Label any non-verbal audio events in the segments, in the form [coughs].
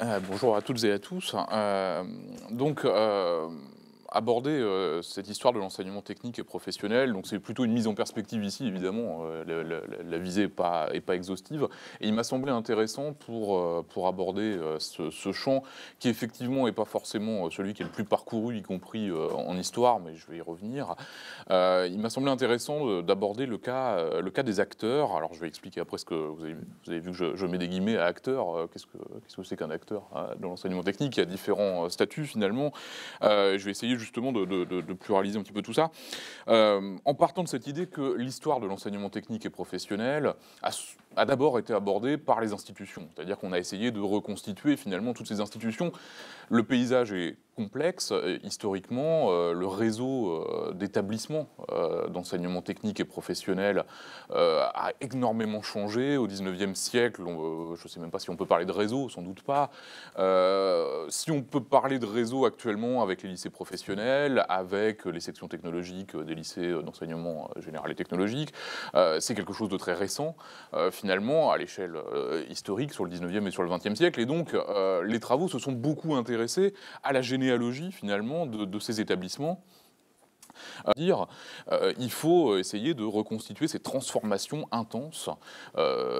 Euh, bonjour à toutes et à tous. Euh, donc, euh, aborder euh, cette histoire de l'enseignement technique et professionnel. Donc c'est plutôt une mise en perspective ici, évidemment. Euh, la, visée n'est pas, est pas exhaustive. Et il m'a semblé intéressant pour, euh, pour aborder ce, champ qui effectivement n'est pas forcément celui qui est le plus parcouru, y compris en histoire, mais je vais y revenir. il m'a semblé intéressant d'aborder le cas, le cas des acteurs. Alors je vais expliquer après ce que vous avez, vu que je, mets des guillemets à acteur. Qu'est-ce que c'est -ce que qu'un acteur hein, dans l'enseignement technique Il y a différents statuts finalement. je vais essayer justement de, pluraliser un petit peu tout ça, euh, en partant de cette idée que l'histoire de l'enseignement technique et professionnel a a d'abord été abordé par les institutions. C'est-à-dire qu'on a essayé de reconstituer finalement toutes ces institutions. Le paysage est complexe. Historiquement, euh, le réseau euh, d'établissements euh, d'enseignement technique et professionnel a énormément changé. Au 19e siècle, je ne sais même pas si on peut parler de réseau, sans doute pas. si on peut parler de réseau actuellement avec les lycées professionnels, avec les sections technologiques des lycées d'enseignement général et technologique, c'est quelque chose de très récent finalement à l'échelle euh, historique sur le 19e et sur le 20e siècle. Et donc, euh, les travaux se sont beaucoup intéressés à la généalogie finalement de, ces établissements dire, euh, il faut essayer de reconstituer ces transformations intenses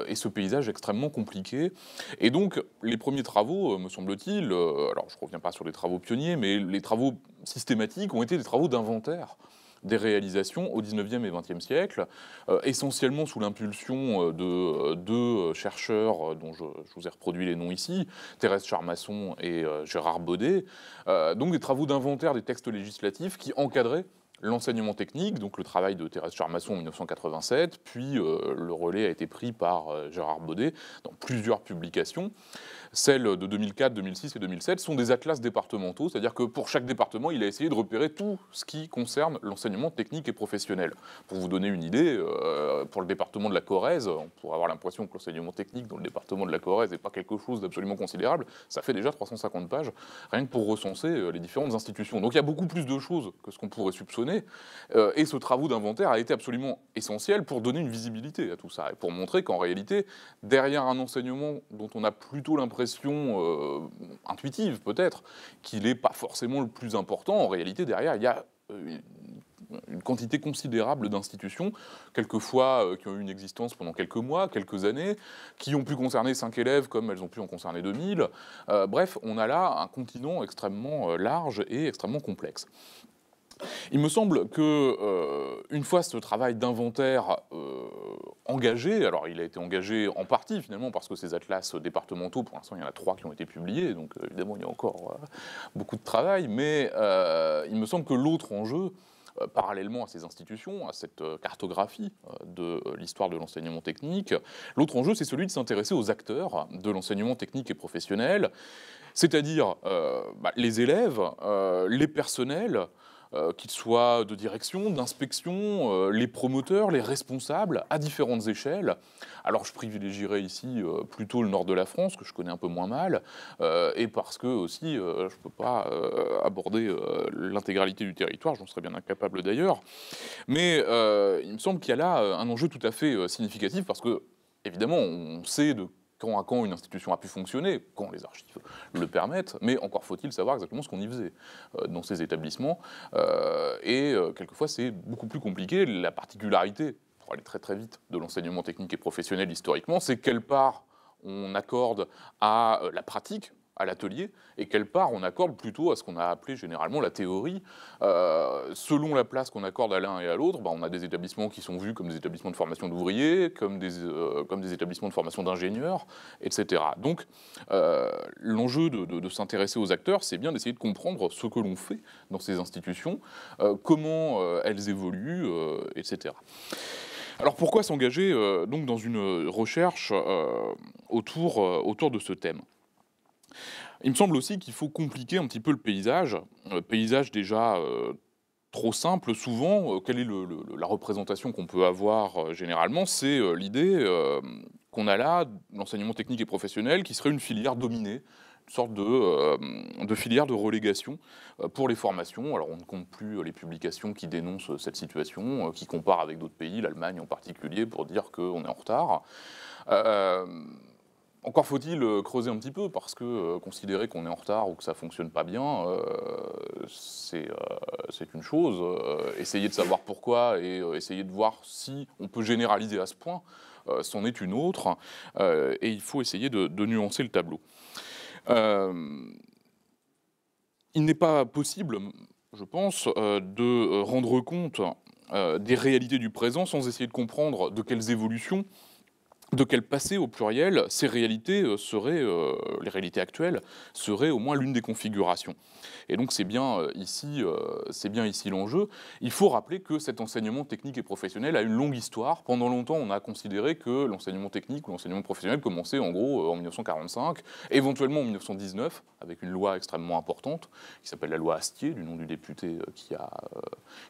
et ce paysage extrêmement compliqué. Et donc, les premiers travaux, me semble-t-il, alors je ne reviens pas sur les travaux pionniers, mais les travaux systématiques ont été des travaux d'inventaire des réalisations au 19e et 20e siècle, euh, essentiellement sous l'impulsion euh, de euh, deux chercheurs dont je, vous ai reproduit les noms ici, Thérèse Charmasson et Gérard Baudet, donc des travaux d'inventaire des textes législatifs qui encadraient l'enseignement technique, donc le travail de Thérèse Charmasson en 1987, puis le relais a été pris par Gérard Baudet dans plusieurs publications celles de 2004, 2006 et 2007, sont des atlas départementaux, c'est-à-dire que pour chaque département, il a essayé de repérer tout ce qui concerne l'enseignement technique et professionnel. Pour vous donner une idée, euh, pour le département de la Corrèze, on pourrait avoir l'impression que l'enseignement technique dans le département de la Corrèze n'est pas quelque chose d'absolument considérable, ça fait déjà 350 pages, rien que pour recenser euh, les différentes institutions. Donc il y a beaucoup plus de choses que ce qu'on pourrait soupçonner, euh, et ce travail d'inventaire a été absolument essentiel pour donner une visibilité à tout ça, et pour montrer qu'en réalité, derrière un enseignement dont on a plutôt l'impression euh, intuitive peut-être qu'il n'est pas forcément le plus important. En réalité, derrière, il y a euh, une quantité considérable d'institutions, quelquefois euh, qui ont eu une existence pendant quelques mois, quelques années, qui ont pu concerner cinq élèves comme elles ont pu en concerner 2000. bref, on a là un continent extrêmement large et extrêmement complexe. Il me semble que, une fois ce travail d'inventaire engagé, alors il a été engagé en partie finalement parce que ces atlas départementaux, pour l'instant il y en a trois qui ont été publiés, donc euh, évidemment il y a encore euh, beaucoup de travail, mais euh, il me semble que l'autre enjeu, parallèlement à ces institutions, à cette cartographie de l'histoire de l'enseignement technique, l'autre enjeu c'est celui de s'intéresser aux acteurs de l'enseignement technique et professionnel, c'est-à-dire bah, les élèves, les personnels, euh, qu'il qu'ils soient de direction, d'inspection, euh, les promoteurs, les responsables, à différentes échelles. Alors je privilégierais ici euh, plutôt le nord de la France, que je connais un peu moins mal, et parce que aussi je ne peux pas aborder l'intégralité du territoire, j'en serais bien incapable d'ailleurs. Mais il me semble qu'il y a là un enjeu tout à fait significatif, parce que évidemment on sait de à quand une institution a pu fonctionner, quand les archives le permettent, mais encore faut-il savoir exactement ce qu'on y faisait euh, dans ces établissements. Euh, et euh, quelquefois, c'est beaucoup plus compliqué. La particularité, pour aller très très vite, de l'enseignement technique et professionnel historiquement, c'est quelle part on accorde à la pratique à l'atelier et quelle part on accorde plutôt à ce qu'on a appelé généralement la théorie. Euh, selon la place qu'on accorde à l'un et à l'autre, bah, on a des établissements qui sont vus comme des établissements de formation d'ouvriers, comme, des, euh, établissements de formation d'ingénieurs, etc. Donc euh, l'enjeu de, s'intéresser aux acteurs, c'est bien d'essayer de comprendre ce que l'on fait dans ces institutions, comment elles évoluent, etc. Alors pourquoi s'engager donc dans une recherche autour de ce thème il me semble aussi qu'il faut compliquer un petit peu le paysage, euh, paysage déjà euh, trop simple souvent. Euh, quelle est la représentation qu'on peut avoir généralement C'est l'idée qu'on a là, l'enseignement technique et professionnel, qui serait une filière dominée une sorte de, filière de relégation pour les formations. Alors on ne compte plus les publications qui dénoncent cette situation, qui comparent avec d'autres pays, l'Allemagne en particulier, pour dire qu'on est en retard. Encore faut-il euh, creuser un petit peu, parce que euh, considérer qu'on est en retard ou que ça fonctionne pas bien, euh, c'est une chose. essayer de savoir pourquoi et essayer de voir si on peut généraliser à ce point, c'en est une autre. et il faut essayer de, de nuancer le tableau. il n'est pas possible, je pense, de rendre compte des réalités du présent sans essayer de comprendre de quelles évolutions de quel passé au pluriel ces réalités euh, seraient, euh, les réalités actuelles seraient au moins l'une des configurations. Et donc c'est bien euh, ici, c'est bien ici l'enjeu. Il faut rappeler que cet enseignement technique et professionnel a une longue histoire. Pendant longtemps, on a considéré que l'enseignement technique ou l'enseignement professionnel commençait en gros en 1945, éventuellement en 1919, avec une loi extrêmement importante qui s'appelle la loi Astier, du nom du député qui, a,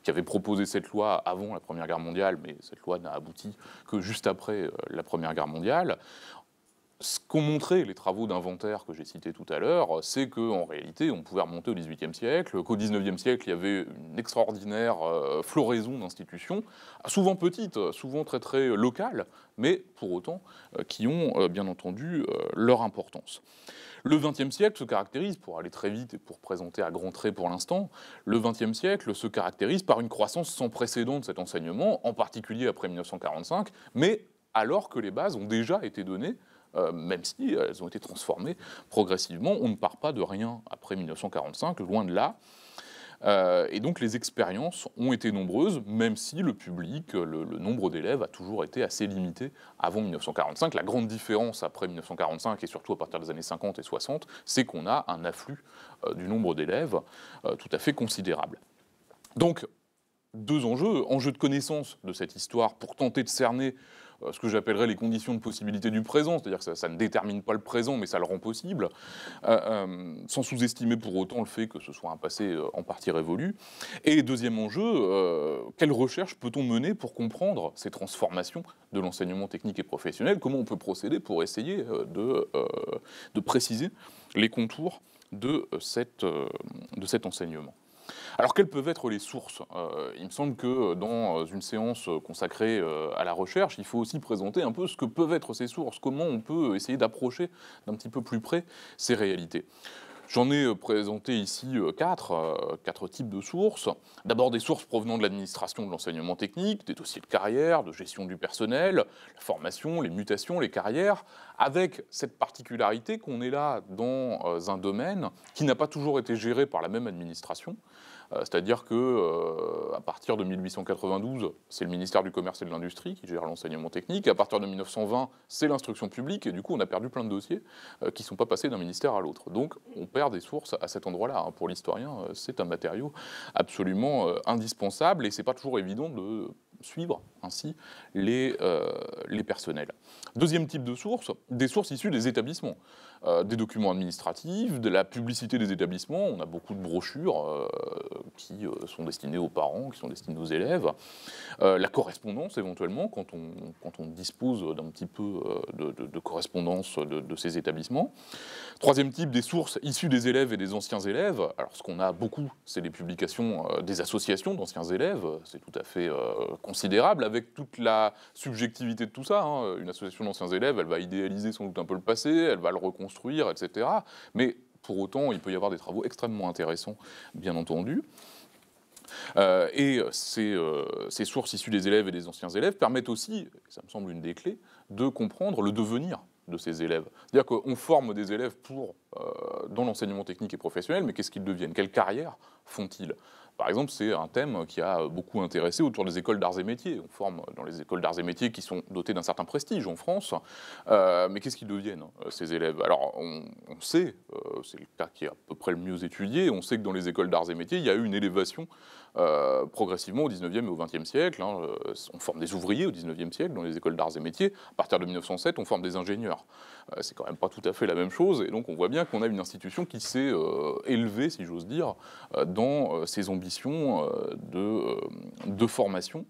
qui avait proposé cette loi avant la Première Guerre mondiale, mais cette loi n'a abouti que juste après la Première Guerre mondiale, ce qu'ont montré les travaux d'inventaire que j'ai cités tout à l'heure, c'est qu'en réalité, on pouvait remonter au XVIIIe siècle, qu'au XIXe siècle, il y avait une extraordinaire euh, floraison d'institutions, souvent petites, souvent très très locales, mais pour autant euh, qui ont euh, bien entendu leur importance. Le XXe siècle se caractérise, pour aller très vite et pour présenter à grands traits pour l'instant, le XXe siècle se caractérise par une croissance sans précédent de cet enseignement, en particulier après 1945, mais alors que les bases ont déjà été données euh, même si elles ont été transformées progressivement. On ne part pas de rien après 1945, loin de là. Euh, et donc les expériences ont été nombreuses, même si le public, le, nombre d'élèves a toujours été assez limité avant 1945. La grande différence après 1945 et surtout à partir des années 50 et 60, c'est qu'on a un afflux euh, du nombre d'élèves tout à fait considérable. Donc deux enjeux, enjeu de connaissance de cette histoire pour tenter de cerner euh, ce que j'appellerais les conditions de possibilité du présent, c'est-à-dire que ça, ne détermine pas le présent, mais ça le rend possible, euh, euh, sans sous-estimer pour autant le fait que ce soit un passé en partie révolu. Et deuxième enjeu, quelle quelles recherches peut-on mener pour comprendre ces transformations de l'enseignement technique et professionnel Comment on peut procéder pour essayer de, préciser les contours de, cette, de cet enseignement alors quelles peuvent être les sources euh, Il me semble que euh, dans euh, une séance consacrée à la recherche, il faut aussi présenter un peu ce que peuvent être ces sources, comment on peut essayer d'approcher d'un petit peu plus près ces réalités. J'en ai présenté ici quatre, quatre types de sources. D'abord des sources provenant de l'administration de l'enseignement technique, des dossiers de carrière, de gestion du personnel, la formation, les mutations, les carrières, avec cette particularité qu'on est là dans un domaine qui n'a pas toujours été géré par la même administration, euh, c'est-à-dire que euh, à partir de 1892, c'est le ministère du Commerce et de l'Industrie qui gère l'enseignement technique. À partir de 1920, c'est l'instruction publique. Et du coup, on a perdu plein de dossiers euh, qui ne sont pas passés d'un ministère à l'autre. Donc, on perd des sources à cet endroit-là. Hein. Pour l'historien, c'est un matériau absolument indispensable et c'est pas toujours évident de suivre ainsi les, euh, les personnels. Deuxième type de sources, des sources issues des établissements, euh, des documents administratifs, de la publicité des établissements. On a beaucoup de brochures euh, qui sont destinées aux parents, qui sont destinées aux élèves. la correspondance éventuellement, quand on, quand on dispose d'un petit peu de, correspondance de, de, ces établissements. Troisième type, des sources issues des élèves et des anciens élèves. Alors ce qu'on a beaucoup, c'est les publications des associations d'anciens élèves. C'est tout à fait considérable avec toute la subjectivité de tout ça. Hein. Une association d'anciens élèves, elle va idéaliser sans doute un peu le passé, elle va le reconstruire, etc. Mais pour autant, il peut y avoir des travaux extrêmement intéressants, bien entendu. Euh, et euh, ces, sources issues des élèves et des anciens élèves permettent aussi, ça me semble une des clés, de comprendre le devenir de ces élèves. C'est-à-dire qu'on forme des élèves pour, euh, dans l'enseignement technique et professionnel, mais qu'est-ce qu'ils deviennent Quelle carrière font-ils par exemple, c'est un thème qui a beaucoup intéressé autour des écoles d'arts et métiers. On forme dans les écoles d'arts et métiers qui sont dotées d'un certain prestige en France. Euh, mais qu'est-ce qu'ils deviennent, euh, ces élèves Alors, on, sait, euh, c'est le cas qui est à peu près le mieux étudié, on sait que dans les écoles d'arts et métiers, il y a eu une élévation progressivement au 19e et au 20e siècle. Hein, on forme des ouvriers au 19e siècle dans les écoles d'arts et métiers. À partir de 1907, on forme des ingénieurs. Euh, c'est quand même pas tout à fait la même chose. Et donc on voit bien qu'on a une institution qui s'est euh, élevée, si j'ose dire, euh, dans ses ambitions de, de formation.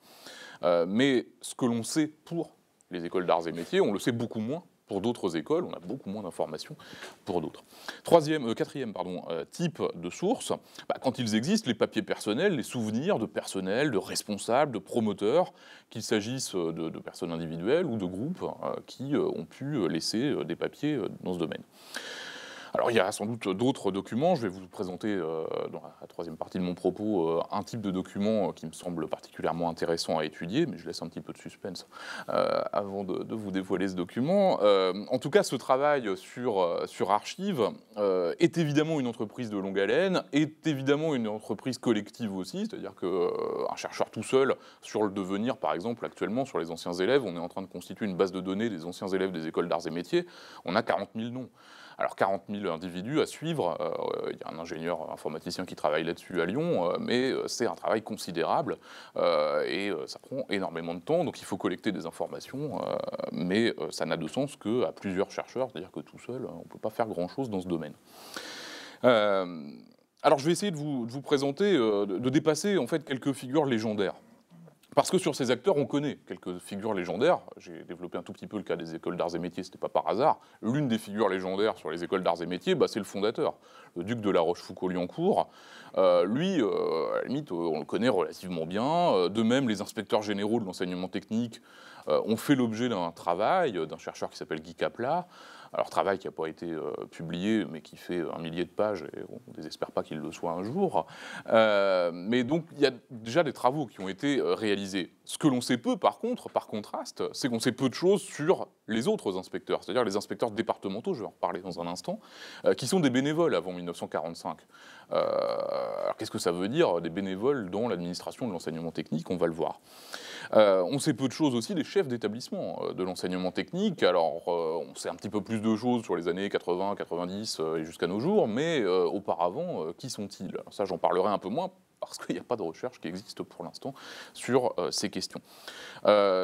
mais ce que l'on sait pour les écoles d'arts et métiers, on le sait beaucoup moins pour d'autres écoles, on a beaucoup moins d'informations pour d'autres. Troisième, euh, quatrième pardon, euh, type de source, bah, quand ils existent, les papiers personnels, les souvenirs de personnel, de responsables, de promoteurs, qu'il s'agisse euh, de, de, personnes individuelles ou de groupes hein, qui ont pu laisser des papiers dans ce domaine. Alors il y a sans doute d'autres documents. Je vais vous présenter euh, dans la troisième partie de mon propos euh, un type de document euh, qui me semble particulièrement intéressant à étudier, mais je laisse un petit peu de suspense avant de, vous dévoiler ce document. en tout cas, ce travail sur, sur archives est évidemment une entreprise de longue haleine, est évidemment une entreprise collective aussi, c'est-à-dire qu'un chercheur tout seul sur le devenir, par exemple, actuellement sur les anciens élèves, on est en train de constituer une base de données des anciens élèves des écoles d'arts et métiers, on a 40 000 noms. Alors 40 000 individus à suivre, euh, il y a un ingénieur informaticien qui travaille là-dessus à Lyon, euh, mais euh, c'est un travail considérable et ça prend énormément de temps, donc il faut collecter des informations, mais ça n'a de sens qu'à plusieurs chercheurs, c'est-à-dire que tout seul, on ne peut pas faire grand-chose dans ce domaine. alors je vais essayer de vous, présenter, de, dépasser en fait quelques figures légendaires. Parce que sur ces acteurs, on connaît quelques figures légendaires. J'ai développé un tout petit peu le cas des écoles d'arts et métiers, ce n'était pas par hasard. L'une des figures légendaires sur les écoles d'arts et métiers, bah, c'est le fondateur, le duc de la Rochefoucauld-Liancourt. Euh, lui, euh, à la limite, euh, on le connaît relativement bien. De même, les inspecteurs généraux de l'enseignement technique ont fait l'objet d'un travail d'un chercheur qui s'appelle Guy Capla. Alors, travail qui n'a pas été euh, publié, mais qui fait un millier de pages, et on ne désespère pas qu'il le soit un jour. Euh, mais donc, il y a déjà des travaux qui ont été euh, réalisés. Ce que l'on sait peu, par contre, par contraste, c'est qu'on sait peu de choses sur les autres inspecteurs, c'est-à-dire les inspecteurs départementaux, je vais en reparler dans un instant, qui sont des bénévoles avant 1945. Euh, alors qu'est-ce que ça veut dire euh, des bénévoles dans l'administration de l'enseignement technique On va le voir. Euh, on sait peu de choses aussi des chefs d'établissement de l'enseignement technique. Alors, on sait un petit peu plus de choses sur les années 80, 90 et jusqu'à nos jours, mais auparavant, qui sont-ils Ça, j'en parlerai un peu moins parce qu'il n'y a pas de recherche qui existe pour l'instant sur ces questions.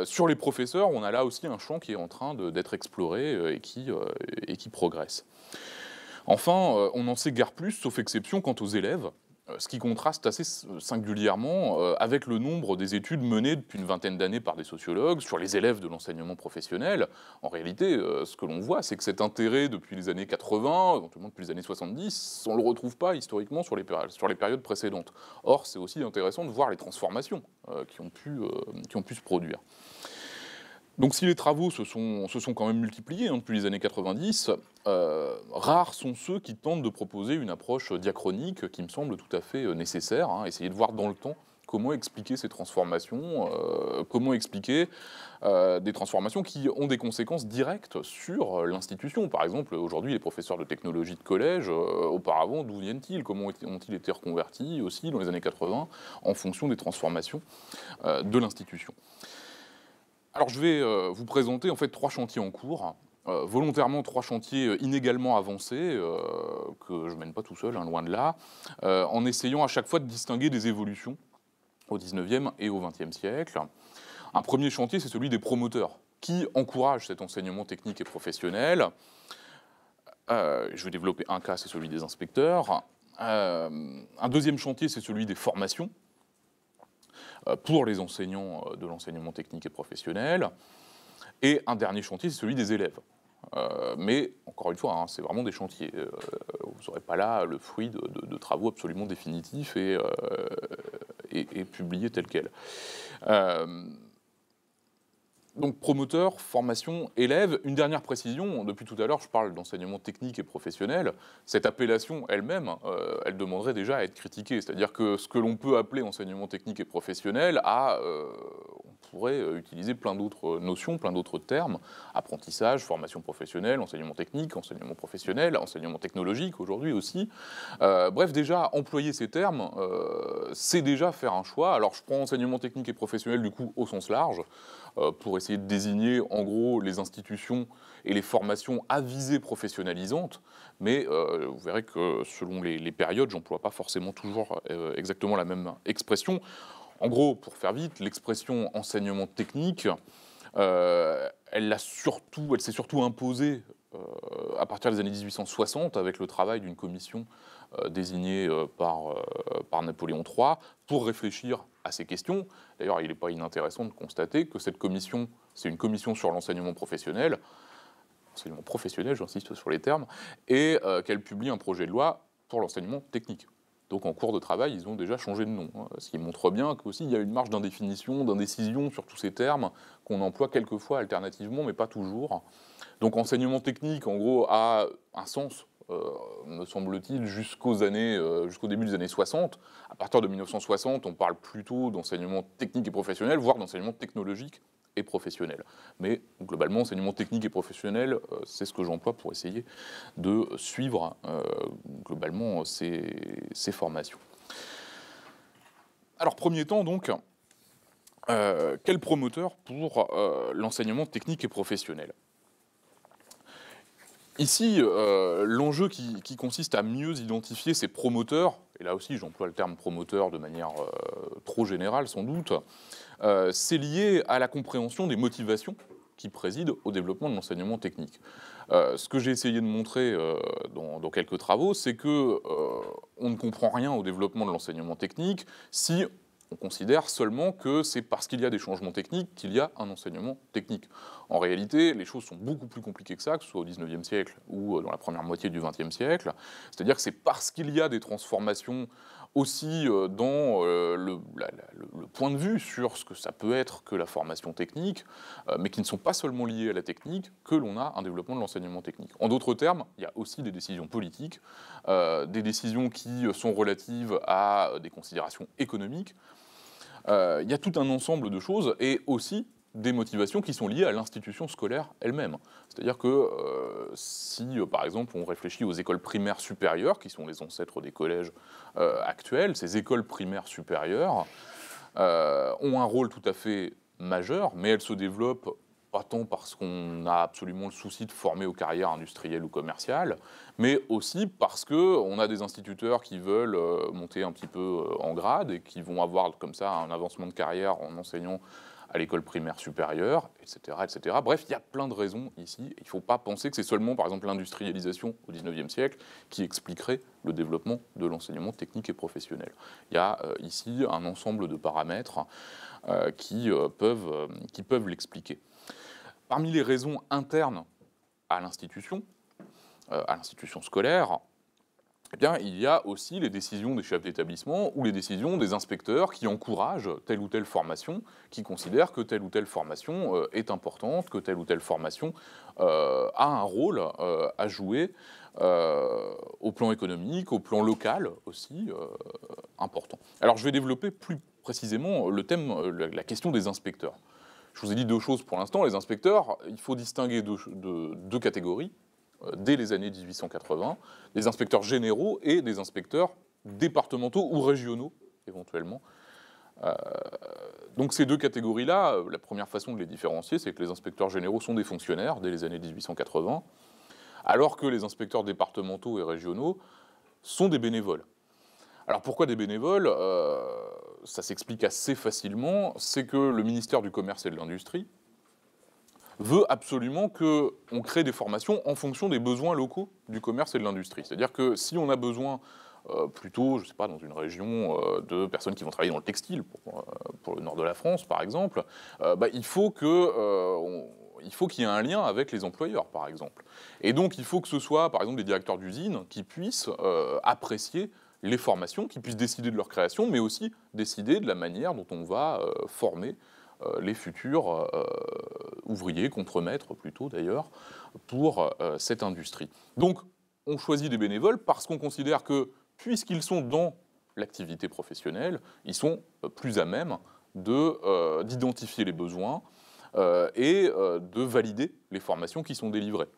sur les professeurs, on a là aussi un champ qui est en train d'être exploré et, qui, et qui progresse. Enfin, euh, on n'en sait guère plus, sauf exception, quant aux élèves, euh, ce qui contraste assez singulièrement euh, avec le nombre des études menées depuis une vingtaine d'années par des sociologues sur les élèves de l'enseignement professionnel. En réalité, ce que l'on voit, c'est que cet intérêt depuis les années 80, éventuellement depuis les années 70, on ne le retrouve pas historiquement sur les, sur les périodes précédentes. Or, c'est aussi intéressant de voir les transformations qui, ont pu, qui ont pu se produire. Donc si les travaux se sont, quand même multipliés hein, depuis les années 90, euh, rares sont ceux qui tentent de proposer une approche diachronique qui me semble tout à fait euh, nécessaire, hein. essayer de voir dans le temps comment expliquer ces transformations, euh, comment expliquer des transformations qui ont des conséquences directes sur l'institution. Par exemple, aujourd'hui, les professeurs de technologie de collège, auparavant, d'où viennent-ils Comment ont-ils été reconvertis aussi dans les années 80 en fonction des transformations de l'institution alors je vais euh, vous présenter en fait trois chantiers en cours, euh, volontairement trois chantiers euh, inégalement avancés, que je ne mène pas tout seul, hein, loin de là, en essayant à chaque fois de distinguer des évolutions au 19e et au 20e siècle. Un premier chantier, c'est celui des promoteurs, qui encouragent cet enseignement technique et professionnel. je vais développer un cas, c'est celui des inspecteurs. un deuxième chantier, c'est celui des formations, euh, pour les enseignants euh, de l'enseignement technique et professionnel. Et un dernier chantier, c'est celui des élèves. Euh, mais encore une fois, hein, c'est vraiment des chantiers. vous n'aurez pas là le fruit de, travaux absolument définitifs et, et, et publiés tels quels. Donc promoteur, formation, élève. Une dernière précision, depuis tout à l'heure, je parle d'enseignement technique et professionnel. Cette appellation elle-même, euh, elle demanderait déjà à être critiquée. C'est-à-dire que ce que l'on peut appeler enseignement technique et professionnel a, euh, on pourrait euh, utiliser plein d'autres notions, plein d'autres termes. Apprentissage, formation professionnelle, enseignement technique, enseignement professionnel, enseignement technologique aujourd'hui aussi. bref, déjà, employer ces termes, c'est déjà faire un choix. Alors je prends enseignement technique et professionnel du coup au sens large. Euh, pour essayer de désigner en gros les institutions et les formations à visée professionnalisante. Mais euh, vous verrez que selon les, périodes, périodes, j'emploie pas forcément toujours euh, exactement la même expression. En gros, pour faire vite, l'expression enseignement technique, elle surtout, elle s'est surtout imposée à partir des années 1860 avec le travail d'une commission désignée par, par Napoléon III pour réfléchir à ces questions. D'ailleurs, il n'est pas inintéressant de constater que cette commission, c'est une commission sur l'enseignement professionnel, enseignement professionnel, j'insiste sur les termes, et euh, qu'elle publie un projet de loi pour l'enseignement technique. Donc en cours de travail, ils ont déjà changé de nom, hein, ce qui montre bien qu'aussi il y a une marge d'indéfinition, d'indécision sur tous ces termes qu'on emploie quelquefois alternativement, mais pas toujours. Donc enseignement technique, en gros, a un sens euh, me semble-t-il, jusqu'aux années, euh, jusqu'au début des années 60. À partir de 1960, on parle plutôt d'enseignement technique et professionnel, voire d'enseignement technologique et professionnel. Mais globalement, enseignement technique et professionnel, euh, c'est ce que j'emploie pour essayer de suivre globalement ces, formations. Alors, premier temps, donc, quel promoteur pour l'enseignement technique et professionnel Ici, euh, l'enjeu qui, consiste à mieux identifier ces promoteurs, et là aussi j'emploie le terme promoteur de manière euh, trop générale sans doute, euh, c'est lié à la compréhension des motivations qui président au développement de l'enseignement technique. ce que j'ai essayé de montrer dans, quelques travaux, c'est que on ne comprend rien au développement de l'enseignement technique si on considère seulement que c'est parce qu'il y a des changements techniques qu'il y a un enseignement technique. En réalité, les choses sont beaucoup plus compliquées que ça, que ce soit au 19e siècle ou euh, dans la première moitié du 20e siècle. C'est-à-dire que c'est parce qu'il y a des transformations aussi euh, dans euh, le, le, point de vue sur ce que ça peut être que la formation technique, mais qui ne sont pas seulement liées à la technique, que l'on a un développement de l'enseignement technique. En d'autres termes, il y a aussi des décisions politiques, des décisions qui sont relatives à des considérations économiques. Euh, il y a tout un ensemble de choses et aussi des motivations qui sont liées à l'institution scolaire elle-même. C'est-à-dire que euh, si, euh, par exemple, on réfléchit aux écoles primaires supérieures, qui sont les ancêtres des collèges actuels, ces écoles primaires supérieures ont un rôle tout à fait majeur, mais elles se développent pas tant parce qu'on a absolument le souci de former aux carrières industrielles ou commerciales, mais aussi parce qu'on a des instituteurs qui veulent euh, monter un petit peu euh, en grade et qui vont avoir comme ça un avancement de carrière en enseignant à l'école primaire supérieure, etc., etc. Bref, il y a plein de raisons ici. Il ne faut pas penser que c'est seulement, par exemple, l'industrialisation au XIXe siècle qui expliquerait le développement de l'enseignement technique et professionnel. Il y a euh, ici un ensemble de paramètres qui peuvent l'expliquer. Parmi les raisons internes à l'institution, euh, à l'institution scolaire, eh bien, il y a aussi les décisions des chefs d'établissement ou les décisions des inspecteurs qui encouragent telle ou telle formation, qui considèrent que telle ou telle formation euh, est importante, que telle ou telle formation euh, a un rôle à jouer au plan économique, au plan local aussi important. Alors je vais développer plus précisément le thème, la question des inspecteurs. Je vous ai dit deux choses pour l'instant. Les inspecteurs, il faut distinguer deux, catégories euh, dès les années 1880, Les inspecteurs généraux et des inspecteurs départementaux ou régionaux, éventuellement. Euh, donc ces deux catégories-là, euh, la première façon de les différencier, c'est que les inspecteurs généraux sont des fonctionnaires dès les années 1880, alors que les inspecteurs départementaux et régionaux sont des bénévoles. Alors pourquoi des bénévoles ça s'explique assez facilement, c'est que le ministère du Commerce et de l'Industrie veut absolument qu'on crée des formations en fonction des besoins locaux du commerce et de l'industrie. C'est-à-dire que si on a besoin euh, plutôt, je ne sais pas, dans une région euh, de personnes qui vont travailler dans le textile, pour, euh, le nord de la France par exemple, bah, il faut qu'il y ait un lien avec les employeurs, par exemple. Et donc, il faut que ce soit, par exemple, des directeurs d'usine qui puissent apprécier les formations, qui puissent décider de leur création, mais aussi décider de la manière dont on va euh, former euh, les futurs euh, ouvriers, contremaîtres plutôt d'ailleurs, pour cette industrie. Donc, on choisit des bénévoles parce qu'on considère que, puisqu'ils sont dans l'activité professionnelle, ils sont plus à même d'identifier les besoins et de valider les formations qui sont délivrées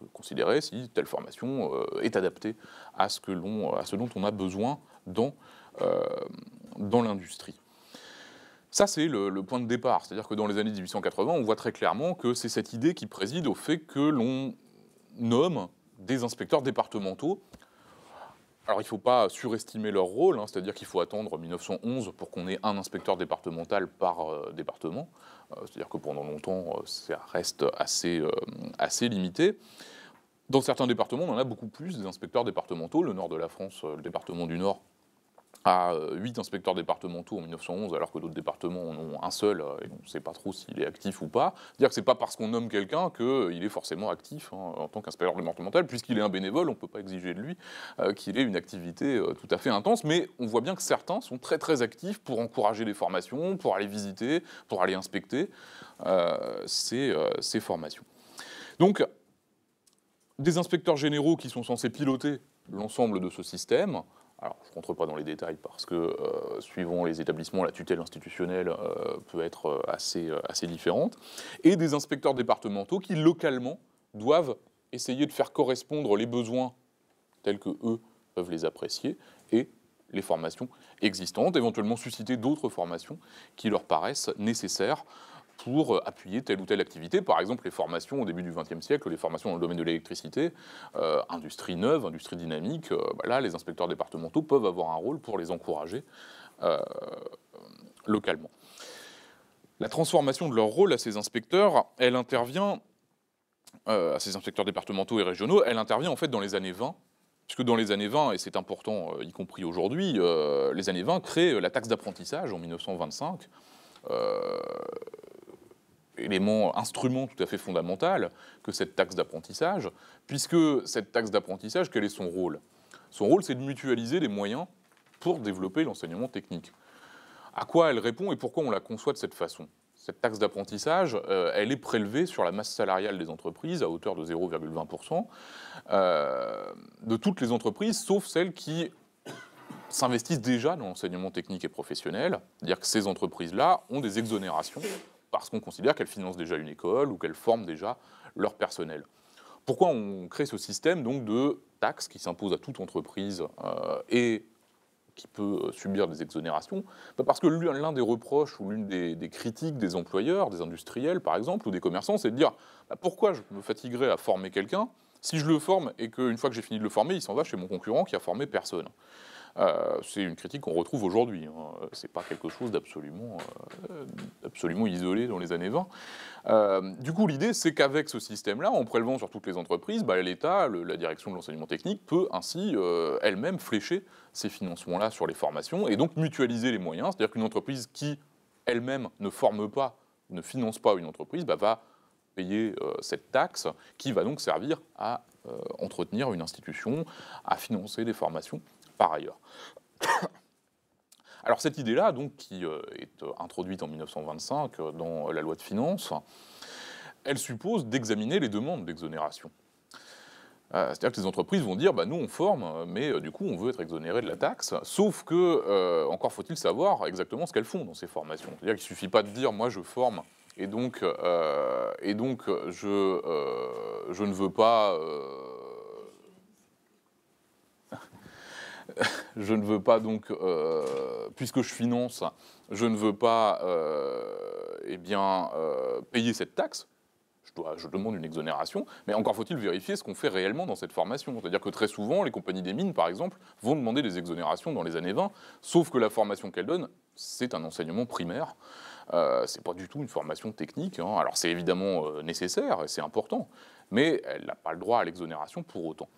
de considérer si telle formation euh, est adaptée à ce, que à ce dont on a besoin dans, euh, dans l'industrie. Ça, c'est le, point de départ. C'est-à-dire que dans les années 1880, on voit très clairement que c'est cette idée qui préside au fait que l'on nomme des inspecteurs départementaux alors il ne faut pas surestimer leur rôle, hein, c'est-à-dire qu'il faut attendre 1911 pour qu'on ait un inspecteur départemental par euh, département, euh, c'est-à-dire que pendant longtemps euh, ça reste assez, assez limité. Dans certains départements, on en a beaucoup plus des inspecteurs départementaux. Le nord de la France, le département du Nord, à 8 inspecteurs départementaux en 1911, alors que d'autres départements en ont un seul, euh, et on ne sait pas trop s'il est actif ou pas. cest à Dire que c'est pas parce qu'on nomme quelqu'un qu'il est forcément actif hein, en tant qu'inspecteur départemental, puisqu'il est un bénévole, on ne peut pas exiger de lui euh, qu'il ait une activité euh, tout à fait intense, mais on voit bien que certains sont très très actifs pour encourager les formations, pour aller visiter, pour aller inspecter ces formations. Donc, des inspecteurs généraux qui sont censés piloter l'ensemble de ce système, alors, je ne rentre pas dans les détails parce que, euh, suivant les établissements, la tutelle institutionnelle euh, peut être euh, assez, assez différente, et des inspecteurs départementaux qui, localement, doivent essayer de faire correspondre les besoins tels que eux peuvent les apprécier et les formations existantes, éventuellement susciter d'autres formations qui leur paraissent nécessaires pour euh, appuyer telle ou telle activité. Par exemple, les formations au début du XXe siècle, les formations dans le domaine de l'électricité, euh, industrie neuve, industrie dynamique, euh, bah là, les inspecteurs départementaux peuvent avoir un rôle pour les encourager localement. La transformation de leur rôle à ces inspecteurs, elle intervient, à ces inspecteurs départementaux et régionaux, elle intervient en fait dans les années 20, Puisque dans les années 20, et c'est important, y compris aujourd'hui, les années 20 créent la taxe d'apprentissage en 1925 élément, instrument tout à fait fondamental que cette taxe d'apprentissage, puisque cette taxe d'apprentissage, quel est son rôle Son rôle, c'est de mutualiser les moyens pour développer l'enseignement technique. À quoi elle répond et pourquoi on la conçoit de cette façon Cette taxe d'apprentissage, euh, elle est prélevée sur la masse salariale des entreprises à hauteur de 0,20% euh, de toutes les entreprises, sauf celles qui s'investissent déjà dans l'enseignement technique et professionnel. C'est-à-dire que ces entreprises-là ont des exonérations parce qu'on considère qu'elles financent déjà une école ou qu'elles forment déjà leur personnel. Pourquoi on crée ce système donc de taxes qui s'impose à toute entreprise euh, et qui peut subir des exonérations bah, Parce que l'un des reproches ou l'une des, critiques des employeurs, des industriels par exemple, ou des commerçants, c'est de dire bah, pourquoi je me fatiguerais à former quelqu'un si je le forme et qu'une fois que j'ai fini de le former, il s'en va chez mon concurrent qui a formé personne. Euh, c'est une critique qu'on retrouve aujourd'hui. Hein. n'est pas quelque chose d'absolument euh, absolument isolé dans les années 20. Euh, du coup, l'idée, c'est qu'avec ce système-là, en prélevant sur toutes les entreprises, bah, l'État, la direction de l'enseignement technique peut ainsi elle-même flécher ces financements-là sur les formations et donc mutualiser les moyens. C'est-à-dire qu'une entreprise qui elle-même ne forme pas, ne finance pas une entreprise, bah, va payer cette taxe qui va donc servir à entretenir une institution, à financer des formations par ailleurs. [coughs] Alors cette idée-là, donc, qui euh, est euh, introduite en 1925 euh, dans la loi de finances, elle suppose d'examiner les demandes d'exonération. C'est-à-dire que les entreprises vont dire, bah, nous on forme, mais du coup on veut être exonéré de la taxe. Sauf que, encore faut-il savoir exactement ce qu'elles font dans ces formations. C'est-à-dire qu'il ne suffit pas de dire, moi je forme et donc, et donc je, je ne veux pas [laughs] je ne veux pas donc, euh, puisque je finance, je ne veux pas euh, eh bien, euh, payer cette taxe. Je, demande une exonération, mais encore faut-il vérifier ce qu'on fait réellement dans cette formation. C'est-à-dire que très souvent, les compagnies des mines, par exemple, vont demander des exonérations dans les années 20, sauf que la formation qu'elles donnent, c'est un enseignement primaire. ce n'est pas du tout une formation technique. Hein. Alors c'est évidemment nécessaire c'est important, mais elle n'a pas le droit à l'exonération pour autant.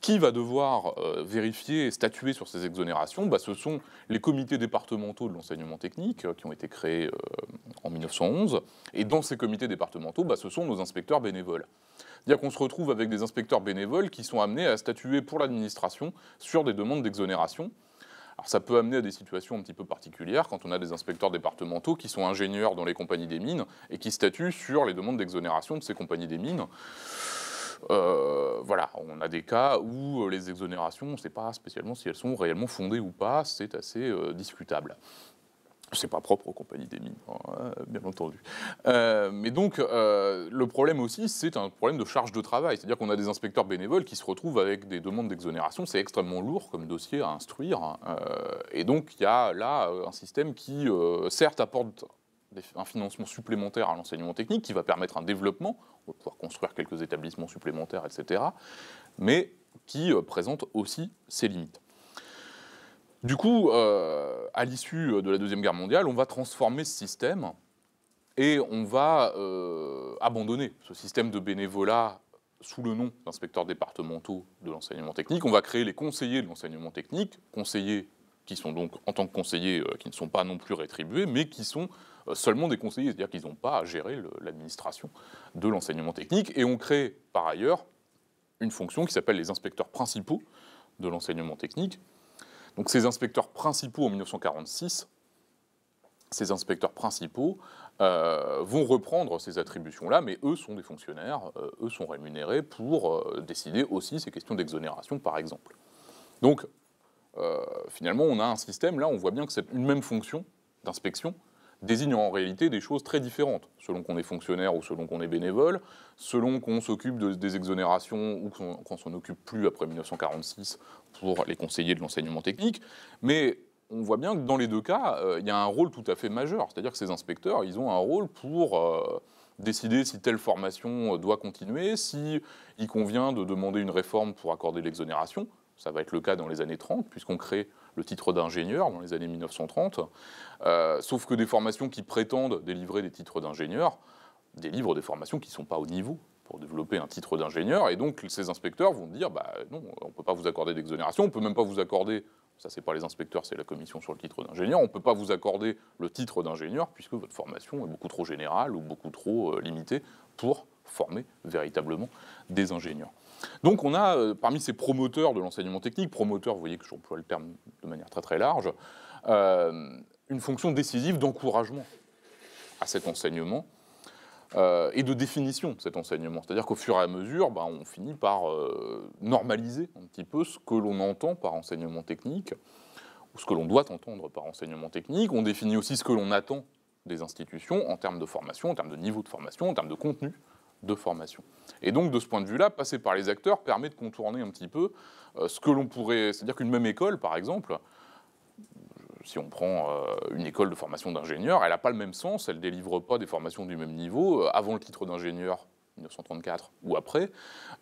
Qui va devoir euh, vérifier et statuer sur ces exonérations bah, Ce sont les comités départementaux de l'enseignement technique euh, qui ont été créés euh, en 1911. Et dans ces comités départementaux, bah, ce sont nos inspecteurs bénévoles. C'est-à-dire qu'on se retrouve avec des inspecteurs bénévoles qui sont amenés à statuer pour l'administration sur des demandes d'exonération. Alors ça peut amener à des situations un petit peu particulières quand on a des inspecteurs départementaux qui sont ingénieurs dans les compagnies des mines et qui statuent sur les demandes d'exonération de ces compagnies des mines. Euh, voilà, on a des cas où euh, les exonérations, on ne sait pas spécialement si elles sont réellement fondées ou pas, c'est assez euh, discutable. C'est pas propre aux compagnies des mines, hein, bien entendu. mais donc, le problème aussi, c'est un problème de charge de travail. C'est-à-dire qu'on a des inspecteurs bénévoles qui se retrouvent avec des demandes d'exonération. C'est extrêmement lourd comme dossier à instruire. Hein, et donc, il y a là un système qui, certes, apporte un financement supplémentaire à l'enseignement technique qui va permettre un développement, on va pouvoir construire quelques établissements supplémentaires, etc., mais qui euh, présente aussi ses limites. Du coup, euh, à l'issue de la Deuxième Guerre mondiale, on va transformer ce système et on va euh, abandonner ce système de bénévolat sous le nom d'inspecteurs départementaux de l'enseignement technique. On va créer les conseillers de l'enseignement technique, conseillers qui sont donc en tant que conseillers, qui ne sont pas non plus rétribués, mais qui sont seulement des conseillers, c'est-à-dire qu'ils n'ont pas à gérer l'administration de l'enseignement technique. Et on crée par ailleurs une fonction qui s'appelle les inspecteurs principaux de l'enseignement technique. Donc ces inspecteurs principaux en 1946, ces inspecteurs principaux euh, vont reprendre ces attributions-là, mais eux sont des fonctionnaires, euh, eux sont rémunérés pour euh, décider aussi ces questions d'exonération, par exemple. Donc finalement, on a un système, là, on voit bien que c'est une même fonction d'inspection désignent en réalité des choses très différentes, selon qu'on est fonctionnaire ou selon qu'on est bénévole, selon qu'on s'occupe des exonérations ou qu'on ne s'en occupe plus après 1946 pour les conseillers de l'enseignement technique. Mais on voit bien que dans les deux cas, euh, il y a un rôle tout à fait majeur, c'est-à-dire que ces inspecteurs, ils ont un rôle pour... Euh, décider si telle formation euh, doit continuer, si il convient de demander une réforme pour accorder l'exonération. Ça va être le cas dans les années 30, puisqu'on crée le titre d'ingénieur dans les années 1930, euh, sauf que des formations qui prétendent délivrer des titres d'ingénieur délivrent des formations qui ne sont pas au niveau pour développer un titre d'ingénieur, et donc ces inspecteurs vont dire, bah non, on ne peut pas vous accorder d'exonération, on ne peut même pas vous accorder ça c'est pas les inspecteurs, c'est la commission sur le titre d'ingénieur, on ne peut pas vous accorder le titre d'ingénieur puisque votre formation est beaucoup trop générale ou beaucoup trop euh, limitée pour former véritablement des ingénieurs. Donc on a, euh, parmi ces promoteurs de l'enseignement technique, promoteurs, vous voyez que j'emploie le terme de manière très très large, euh, une fonction décisive d'encouragement à cet enseignement euh, et de définition de cet enseignement. C'est-à-dire qu'au fur et à mesure, bah, on finit par normaliser un petit peu ce que l'on entend par enseignement technique ou ce que l'on doit entendre par enseignement technique. On définit aussi ce que l'on attend des institutions en termes de formation, en termes de niveau de formation, en termes de contenu de formation. Et donc, de ce point de vue-là, passer par les acteurs permet de contourner un petit peu euh, ce que l'on pourrait. C'est-à-dire qu'une même école, par exemple, si on prend euh, une école de formation d'ingénieur, elle n'a pas le même sens, elle ne délivre pas des formations du même niveau. Euh, avant le titre d'ingénieur, 1934 ou après,